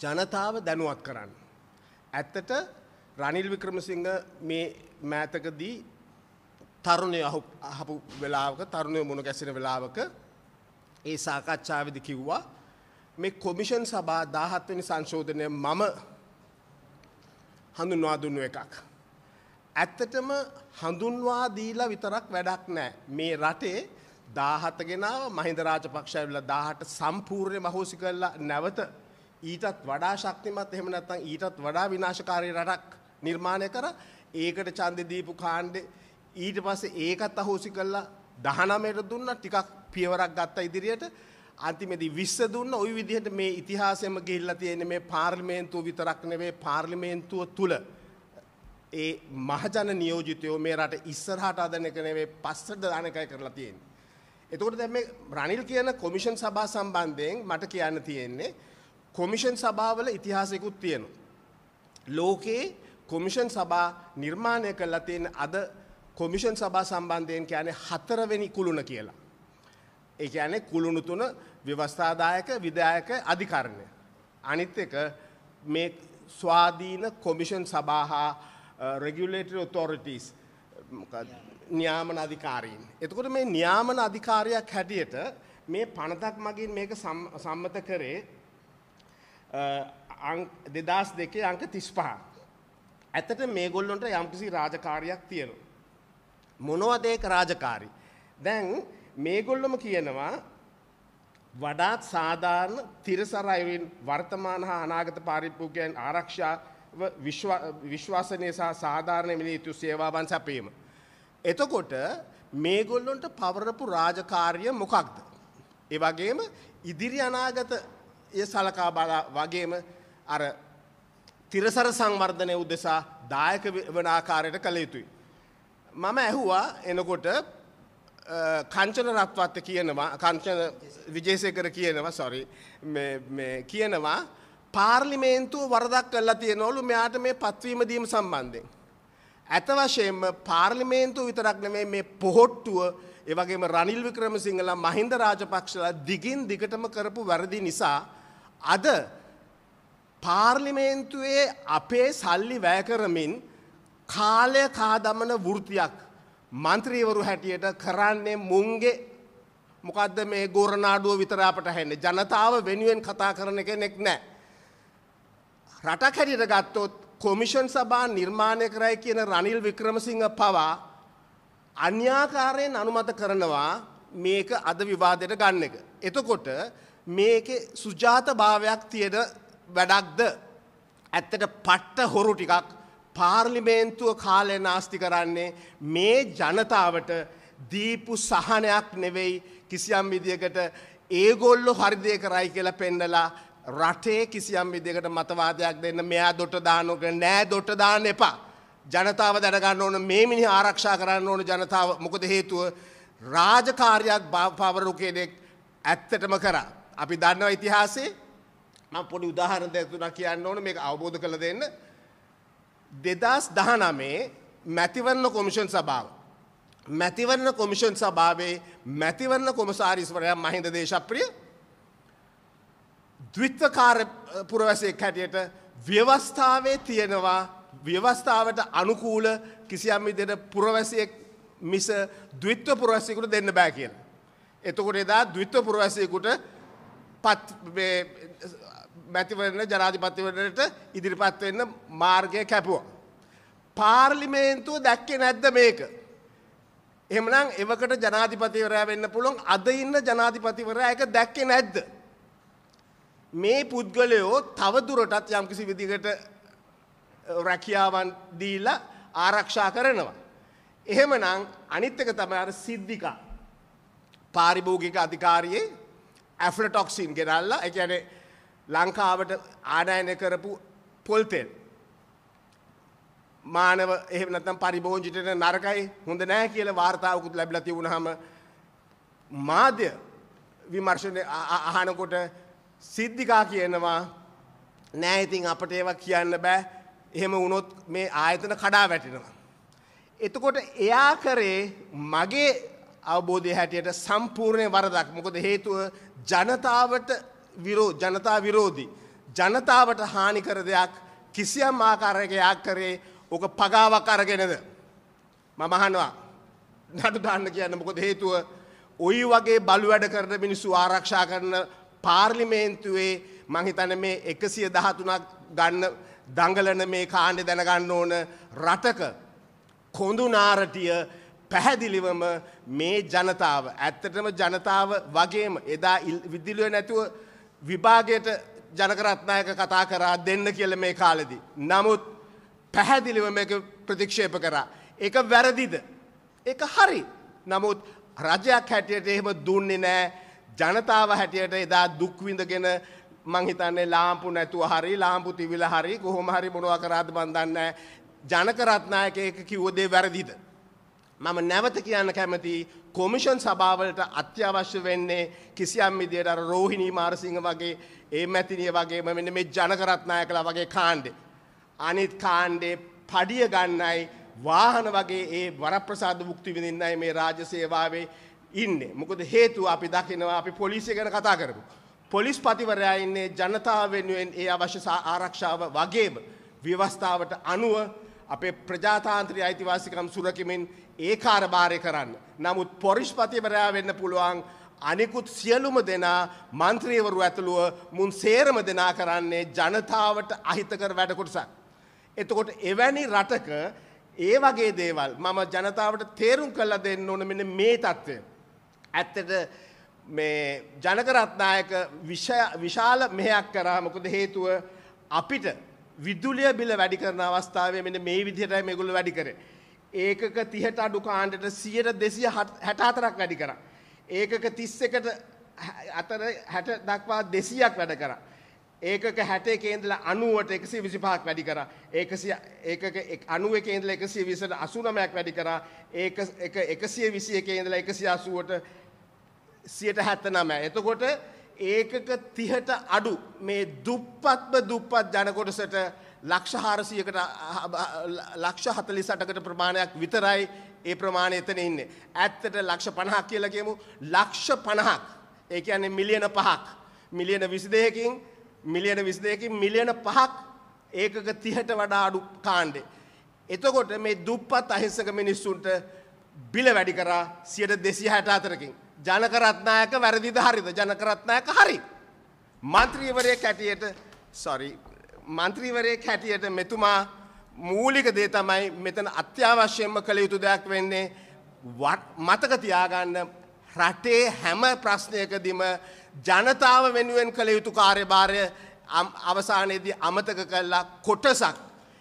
ජනතාව දැනුවත් කරන්න. ඇත්තට රනිල් වික්‍රමසිංහ මේ මෑතකදී තරුණය අහපු වෙලාවක තරුණය මුණ ගැසෙන වෙලාවක ඒ සාකච්ඡාවදි කිව්වා මේ කොමිෂන් සභා දාහත්වනි සංශෝධනය මම හඳුන්වා දුන්නු එකක්. ඇත්තටම හඳුන්වා දීලා විතරක් වැඩක් නෑ මේ රටේ දාහත ගෙනාව මහින්ද රාජපක්ෂ ඇවිල්ලා 18 සම්පූර්ණ මහෝසි කළා නැවත ඊටත් වඩා ශක්තිමත් එහෙම නැත්නම් ඊටත් වඩා විනාශකාරී රටක් නිර්මාණය කරා ඒකට ඡන්දෙ දීපු කාණ්ඩේ ඊට පස්සේ ඒකත් අහෝසි කළා 19ට දුන්නා ටිකක් පියවරක් ගත්තා ඉදිරියට අන්තිමේදී 20 දුන්න ওই විදිහට මේ ඉතිහාසෙම ගිහිල්ලා තියෙන මේ පාර්ලිමේන්තුව විතරක් නෙවෙයි පාර්ලිමේන්තුව තුල ඒ මහජන නියෝජිතයෝ මේ රට ඉස්සරහට අදන එක නෙවෙයි පස්සට දාන එකයි කරලා තියෙන්නේ එතකොට දැන් මේ රනිල් කියන කොමිෂන් සභා සම්බන්ධයෙන් මට කියන්න තියෙන්නේ කොමිෂන් සභාවල ඉතිහාසයකුත් තියෙනවා. ලෝකයේ කොමිෂන් සභා නිර්මාණය කරලා තියෙන අද කොමිෂන් සභා සම්බන්ධයෙන් කියන්නේ හතරවෙනි කුළුණ කියලා. ඒ කියන්නේ කුළුණු තුන ව්‍යවස්ථාදායක විධායක අධිකරණය. අනිත් එක මේ ස්වාධීන කොමිෂන් සභා හා රෙගියුලේටරි uh, ඔතොරිටීස් න්‍යාමන අධිකාරීන්. එතකොට මේ න්‍යාමන අධිකාරයක් හැටියට මේ පනතක් මගින් මේක සම්මත කරේ දෙදස් දෙකේ අංක තිස්පා. ඇතට මේ ගොල්ලොන්ට යම්කිසි රාජකාරයක් තියෙනු. මොනවදේක රාජකාරි. දැන් මේගොල්ලොම කියනවා වඩාත් සාධාරණ තිරසරයිවින් වර්තමාන හා අනාගත පාරිප්පුකයන් ආරක්ෂා විශ්වාසනය සහ සාධාරණය මිල යුතු සේවාවන් සැපීම. එතකොට මේගොල්ලොන්ට පවරපු රාජකාරිය මොකක්ද. ඒ වගේම ඉදිරි අනාගත ය සලකා බලා වගේම අර තිරසර සංවර්ධනය උදෙසා දායක වනාකාරයට කළ යුතුයි. මම ඇහුවා එනකොට කංචන රත්වත්ත කියනවා කංචන විජේසයකර කියනවා සොරි කියනවා පාර්ලිමේන්තුව වරදක් කල්ලා තියනොලු මෙයාට මේ පත්වීම දීම සම්බන්ධයෙන්. ඇත වශයෙන්ම පාර්ලිමේන්තුව විතරක් නෙමේ මේ පොහොට්ටුව ඒවගේම රනිල් වික්‍රමසිංහලා මහින්ද රාජපක්ෂලා දිගින් දිගටම කරපු වැරදි නිසා අද පාර්ලිමේන්තුවේ අපේ සල්ලි වැය කරමින් කාලය කාදමන වෘතියක් මන්ත්‍රීවරු හැටියට කරන්නේ මුන්ගේ මොකක්ද මේ ගෝරනාඩුව විතර අපට හැන්නේ ජනතාව වෙනුවෙන් කතා කරන කෙනෙක් නෑ. රටක් හැටියට ගත්තොත් කොමිෂන් සභා නිර්මාණය කරයි කියන රනිල් වික්‍රමසිංහ පවා අන්‍යාකාරයෙන් අනුමත කරනවා මේක අද විවාදයට ගන්න එක. එතකොට මේකේ සුජාත භාවයක් තියෙන වැඩක්ද. ඇත්තට පට්ට හොරු ටිකක් පාර්ලිමේන්තුව කාලය නාස්ති කරන්නේ මේ ජනතාවට දීපු සහනයක් නෙවෙයි කිසියම් විදියකට ඒගොල්ලො හරිදය කරයි කියලා පෙන්නලා රටේ කිසියම් විදිකට මතවාදයක් දෙන්න මෙයා දොට දානක නෑ දොට දාන්න එපා. ජනතාව දැනගන්න ඕන මේ මිනි ආරක්ෂා කරන්න ඕන ජනතාව මොකද හේතුව රාජකාරයක් පවරු කෙනෙක් ඇත්තටම කරා. අපි දන්නව ඉතිහාසේ මම පොඩි උදාහරණ දෙයක් තුනක් කියන්න ඕන මේක අවබෝධ කරලා දෙන්න. 2019 මැතිවරණ කොමිෂන් සභාව මැතිවරණ කොමිෂන් සභාවේ මැතිවරණ කොමසාරිස්වරයා මහින්ද දේශප්‍රිය ද්විත්වකාර පුරවැසයක් හැටියට ව්‍යවස්ථාවේ තියෙනවා ව්‍යවස්ථාවට අනුකූල කිසියම් විදිහට පුරවැසියෙක් මිස ද්විත්ව පුරවැසියෙකුට දෙන්න බෑ කියලා. එතකොට එදා ද්විත්ව පුරවැසියෙකුට පත් මේ මැතිවරණ ජනාධිපතිවරණයට ඉදිරිපත් වෙන්න මාර්ගය කැපුවා. පාර්ලිමේන්තුව දැක්කේ නැද්ද මේක? එහෙමනම් එවකට ජනාධිපතිවරයා වෙන්න පුළුවන් අද ඉන්න ජනාධිපතිවරයා ඒක දැක්කේ නැද්ද? මේ පුද්ගලයෝ තවදුරටත් යම්කිසි විදිහකට රැකියාවන් දීලා ආරක්ෂා කරනවා. එහෙමනම් අනිත් එක තමයි අර සිද්ධිකා. පාරිභෝගික අධිකාරියේ ඇෆ්ලටොක්සින් ගෙනල්ලා ඒ කියන්නේ ලංකාවට ආනයනය කරපු පොල් තෙල්. මානව එහෙම නැත්නම් පරිභෝජිතට නරකයි හොඳ නැහැ කියලා වார்த்தාවකුත් ලැබිලා තිබුණාම මාධ්‍ය විමර්ශන අහනකොට සිද්ධිකා කියනවා නෑ ඉතින් අපට ඒවා කියන්න බෑ එහෙම වුණොත් මේ ආයතන කඩා වැටෙනවා. එතකොට එයා කරේ මගේ අවබෝධය හැටියට සම්පූර්ණය වරදක් මොකද හේතුව ජනතාවට විරෝ ජනතා විරෝධී. ජනතාවට හානි කර දෙයක් කිසියම් ආකාරයකයක් කරේ ඕක පගාවක් අරගෙනද. මම අහනවා නඩු දාන්න කියන්න මොකද හේතුව ඔයි වගේ බලු වැඩ කරන මිනිස්සු ආරක්ෂා කරන පාර්ලිමේන්තුවේ මංහිතන මේ එකසිය දහතුනක් ගන්න දඟලන මේ කාණ්ඩ දැනගන්න ඕන රටක කොඳුනාරටිය පැහැදිලිවම මේ ජනතාව ඇත්තටම ජනතාව වගේම එදා විදිලුව නැතුව විභාගයට ජනකරත්නායක කතා කරා දෙන්න කියල මේ කාලෙදි. නමුත් පැහැදිලිවම එක ප්‍රතික්ෂේප කරා. එක වැරදිද. එක හරි. නමුත් රජයක් හැටියට එහෙම දුන්නේ නෑ ජනතාව හැටියට එදා දුක් විඳගෙන මං හිතන්නේ ලාම්පු නැතුව හරි ලාම්පු තිවිලා හරි කොහොම හරි මොනවා කරාද මන් දන්නේ ජනක රත්නායකයෙක් කිව්ව දේ වැරදිද මම නැවත කියන්න කැමති කොමිෂන් සභාවලට අත්‍යවශ්‍ය වෙන්නේ කිසියම් විදියට අර රෝහිණී මාරසිංහ වගේ ඒ මැතිනිය වගේම මෙන්න මේ ජනක රත්නායකලා වගේ කාණ්ඩේ අනිත් කාණ්ඩේ පඩිය ගන්නයි වාහන වගේ ඒ වරප්‍රසාද භුක්ති විඳින්නයි මේ රාජ්‍ය සේවාවේ ඉන්නේ. මොකද හේතුව අපි දකිනවා අපි පොලිසිය ගැන කතා කරමු. පොලිස් පතිවරයා ඉන්නේ ජනතාව වෙනුවෙන් ඒ අවශ්‍ය ආරක්ෂාව වගේම ව්‍යවස්ථාවට අනුව අපේ ප්‍රජාතාන්ත්‍රික අයිතිවාසිකම් සුරකිමින් ඒ කාර්යභාරය කරන්න. නමුත් පොලිස් පතිවරයා වෙන්න පුළුවන් අනිකුත් සියලුම දෙනා මන්ත්‍රීවරු ඇතුළුව මුන් සේරම දෙනා කරන්නේ ජනතාවට අහිතකර වැඩ කොටසක්. එතකොට එවැනි රටක ඒ වගේ දේවල් මම ජනතාවට තේරුම් කළා දෙන්න ඕන මෙන්න මේ தත්ත්වය. ඇත්තට මේ ජනකරත්නායක විශාල මෙහයක් කරා මොකද හේතුව අපිට විදුලිය බිල වැඩි කරන අවස්ථාවේ මෙන්න මේ විදිහටයි මේගොල්ලෝ වැඩි කරේ. ඒකක 30ට අඩු කාණ්ඩයට 100ට 264ක් වැඩි කරා. ඒකක 31ට අතර 60 දක්වා 200ක් වැඩ කරා. ඒකක හැටේ කේන්දල අනුවට එකසි විසිපාක් වැඩි කර ඒ අනුව කේන්දල එකසිය විසට අසුනමයක් වැඩි කර එකසිය විසිය කේන්දල එකසි අසුවට සියට හැත්තනම එතකොට ඒකක තිහට අඩු මේ දුප්පත්ම දුප්පත් ජනකොටසට ලක්ෂහාරසියකට ලක්ෂ හතලි සටකට ප්‍රමාණයක් විතරයි ඒ ප්‍රමාණය එතන ඉන්නේ. ඇත්තට ලක්ෂ පණහක් කියලකෙමු ලක්ෂ පණහක් ඒ කියන්නේ මිලියන පහක් මිලියන විසිදයකින් මිලියන 22කින් මිලියන 5ක් ඒකක 30ට වඩා අඩු කාණ්ඩේ. එතකොට මේ දුප්පත් අහිංසක මිනිස්සුන්ට බිල වැඩි කරා 264කින්. ජනක රත්නායක වැරදිද හරිද? ජනක රත්නායක හරි. മന്ത്രിවරයෙක් හැටියට sorry മന്ത്രിවරයෙක් හැටියට මෙතුමා මූලික දේ තමයි මෙතන අත්‍යවශ්‍යම කළ යුතු දෙයක් වෙන්නේ මතක තියාගන්න රටේ හැම ප්‍රශ්නයකදීම ජනතාව වෙනුවෙන් කළ යුතු කාර්යභාරය අවසානයේදී අමතක කළා කොටසක්.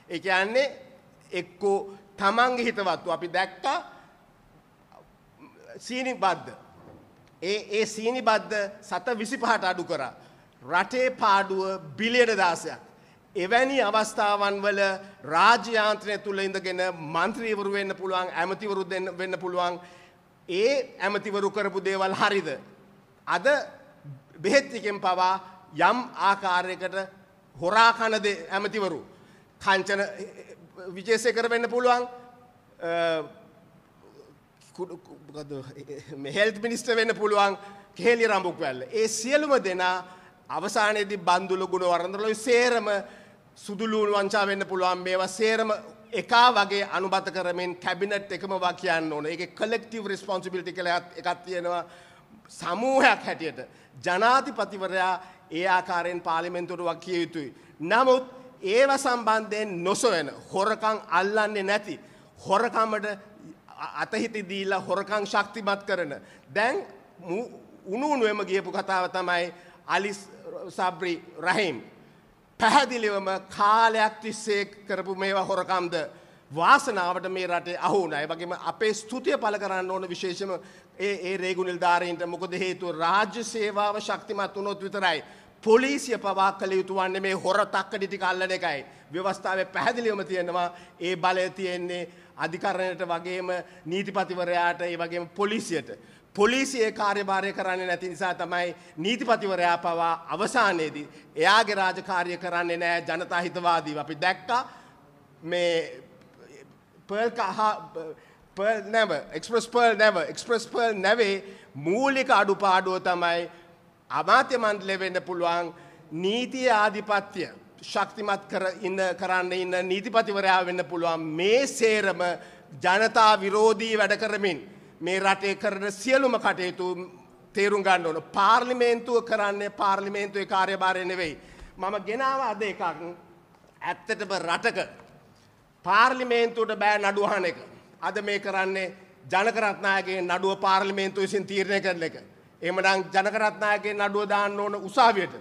ඒ කියන්නේ එක්කෝ තමන්ගේ හිතවත්තු අපි දැක්කා සීනිබද්ද. ඒ ඒ සීනිබද්ද සත 25ට අඩු කරා. රටේ පාඩුව බිලියන 16ක්. එවැනි අවස්ථාවන් වල රාජ්‍ය යාන්ත්‍රණය තුල ඉඳගෙන മന്ത്രിවරු වෙන්න පුළුවන්, ඇමතිවරු වෙන්න පුළුවන්. ඒ ඇමතිවරු කරපු දේවල් හරිද? අද බෙහෙත් එකෙන් පවා යම් ආකාරයකට හොරා කන ඇමතිවරු කංචන විජේසේකර වෙන්න පුළුවන් හෙල්ත් මිනිස්ට වෙන්න පුළුවන් කෙහෙලි රම්බුක් වැල්ල. ඒ සියලුම දෙනා අවසානයේදී බන්දුල ගුණ වරඳරලොයි සේරම සුදුලූන් වංචා වෙන්න පුළුවන් මේවා සේරම එකා වගේ අනුබත කරමින් කැබිනට් එකම වා කියන්න ඕන. ඒකේ කලෙක්ටිව් රිස්පොන්සිබිලිටි කියලා එකක් තියෙනවා. සමූහයක් හැටියට ජනාධිපතිවරයා ඒ ආකාරයෙන් පාර්ලිමේන්තුවට වකිය යුතුයි. නමුත් ඒව සම්බන්ධයෙන් නොසොයන හොරකම් අල්ලන්නේ නැති හොරකමට අතහිත දීලා හොරකම් ශක්තිමත් කරන දැන් උණුුණුවම ගියපු කතාව තමයි අලි සබ්‍රි රහිම් පැහැදිලිවම කාලයක් තිස්සේ කරපු මේවා හොරකම්ද වාසනාවට මේ රටේ අහුුණයි වගේම අපේ ස්තුතිය පල කරන්න ඕන විශේෂම ඒ රේගුනිල්ධාරීන්ට මොකද හේතුව රාජ්‍ය සේවාව ශක්තිමත් වනොත් විතරයි. පොලිසිය පවා කළ යුතුවන්නේ මේ හොර තක්කඩිටි කල්ලන එකයි. ව්‍යවස්ථාව පැහැදිලිවම තියෙනවා ඒ බලය තියෙන්නේ අධිකරණයට වගේම නීතිපතිවරයාට ඒ වගේම පොලිසියට. පොලිසියේ කාර්යභාරය කරන්නේ නැති නිසා තමයි නීතිපතිවරයා පවා අවසානයේදී එයාගේ රාජකාරිය කරන්නේ නෑ ජනතා හිතවාදීව අපි දැක්කා මේ පර්ල් පර්ල් නැව එක්ස්ප්‍රස් පර්ල් නැව එක්ස්ප්‍රස් පර්ල් නැවේ මූලික අඩුපාඩුව තමයි අමාත්‍ය මණ්ඩලය වෙන්න පුළුවන් නීතිය ආධිපත්‍ය ශක්තිමත් කර ඉන්න කරන්න ඉන්න නීතිපතිවරයා වෙන්න පුළුවන් මේ සේරම ජනතා විරෝධී වැඩ කරමින් මේ රටේ කරන සියලුම කටයුතු තේරුම් ගන්න ඕන පාර්ලිමේන්තුව කරන්නේ පාර්ලිමේන්තුවේ කාර්යභාරය නෙවෙයි මම ගෙනාව අද එකක් ඇත්තටම රටක පාර්ලිමේන්තුවට බෑ නඩු අහන එක. අද මේ කරන්නේ ජනකරත්නායකගේ නඩුව පාර්ලිමේන්තුව විසින් තීරණය කරන එක. එහෙමනම් ජනකරත්නායකගේ නඩුව දාන්න ඕන උසාවියට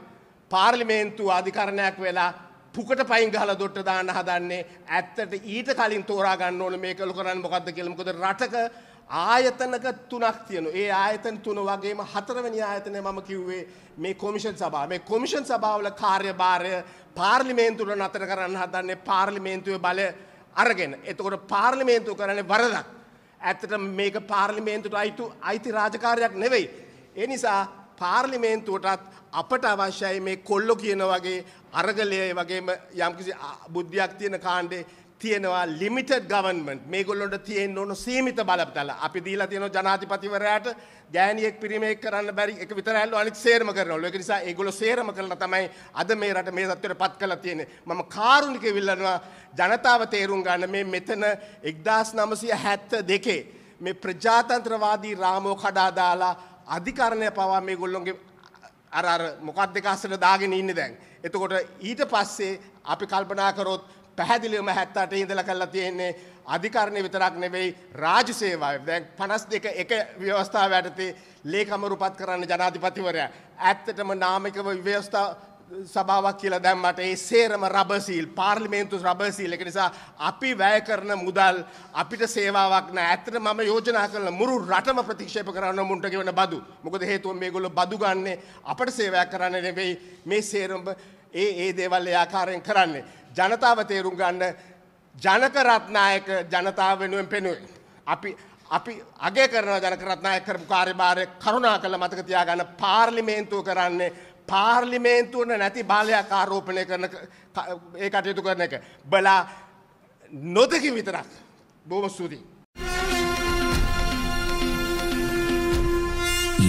පාර්ලිමේන්තුව අධිකරණයක් වෙලා පුකට පයින් ගහලා දොට්ට දාන්න හදන්නේ ඇත්තට ඊට කලින් තෝරා ගන්න ඕන මේක ලොකරන්න මොකද්ද කියලා. මොකද රටක ආයතනක තුනක් තියෙනවා. ඒ ආයතන තුන වගේම හතරවෙනි ආයතනය මම කිව්වේ මේ කොමිෂන් සභාව. මේ කොමිෂන් සභාවල කාර්යභාරය පාර්ලිමේන්තුවට නතර කරන්න හදන්නේ පාර්ලිමේන්තුවේ බලය අරගෙන. එතකොට පාර්ලිමේන්තුව කරන්නේ වරදක්. ඇත්තට මේක පාර්ලිමේන්තුවට අයිතු අයිති රාජකාරියක් නෙවෙයි. ඒ නිසා පාර්ලිමේන්තුවටත් අපට අවශ්‍යයි මේ කොල්ලො කියන වගේ අරගලය වගේම යම්කිසි බුද්ධියක් තියෙන කාණ්ඩේ තියෙනවා ලිමිටඩ් ගවන්මන්ට් මේගොල්ලොට තියෙන් ඕන සීමිත බලපතල අපි දීලා තියෙන ජනාතිපතිවරයාට ගෑනියෙක් පිරිමෙක් කරන්න බැරි එක විතරල්ල අනික් සේරම කරනවලු ඒක නිසා ඒගොල්ලෝ සේරම කරලා තමයි අද මේ රට මේ තත්ත්වයට පත් කරලා තියෙන්නේ මම කාරුණිකව ඉල්ලනවා ජනතාව තේරුම් ගන්න මේ මෙතන 1972 මේ ප්‍රජාතන්ත්‍රවාදී රාමෝ කඩා දාලා අධිකරණය පවා මේ ගොල්ලොන්ගේ අර අර මොකක්ද දෙක අස්සට දාගෙන ඉන්නේ දැන් එතකොට ඊට පස්සේ අපි කල්පනා කරොත් පැහැදිලිවම 78 ඉඳලා කරලා තියෙන්නේ අධිකරණය විතරක් නෙවෙයි රාජ්‍ය සේවාව. දැන් 52 එක ව්‍යවස්ථාව යටතේ ලේකමරුපත් කරන්න ජනාධිපතිවරයා. ඇත්තටම නාමිකව ව්‍යවස්ථා සභාවක් කියලා දැම්මට ඒ සේරම රබසීල් පාර්ලිමේන්තු රබසීල් එක නිසා අපි වැය කරන මුදල් අපිට සේවාවක් නෑ ඇත්තට මම යෝජනා කරලා මුරු රටම ප්‍රතික්ෂේප කරන්න මුන්ට ගෙවන බදු මොකද හේතුව මේගොල්ලෝ බදු ගන්නෙ අපට සේවයක් කරන්න නෙවෙයි මේ සේරම ඒ ඒ දේවල් ඒ ආකාරයෙන් කරන්නේ ජනතාව තේරුම් ගන්න ජනක රත්නායක ජනතාව වෙනුවෙන් පෙනුවේ. අපි අපි අගේ කරන ජනක රත්නායක කරපු කාර්යභාරය කරුණා කළ මතක තියාගන්න පාර්ලිමේන්තුව කරන්නේ පාර්ලිමේන්තුවන නැති බාලයක් ආරෝපණය කරන ඒ කටයුතු කරන එක. බලා නොදකින් විතරක් බොහොම ස්තුතියි.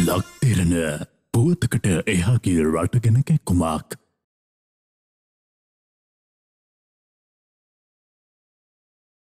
ලක්තිරණ පුවතකට එහාගේ රට ගැන කැක්කුමක්.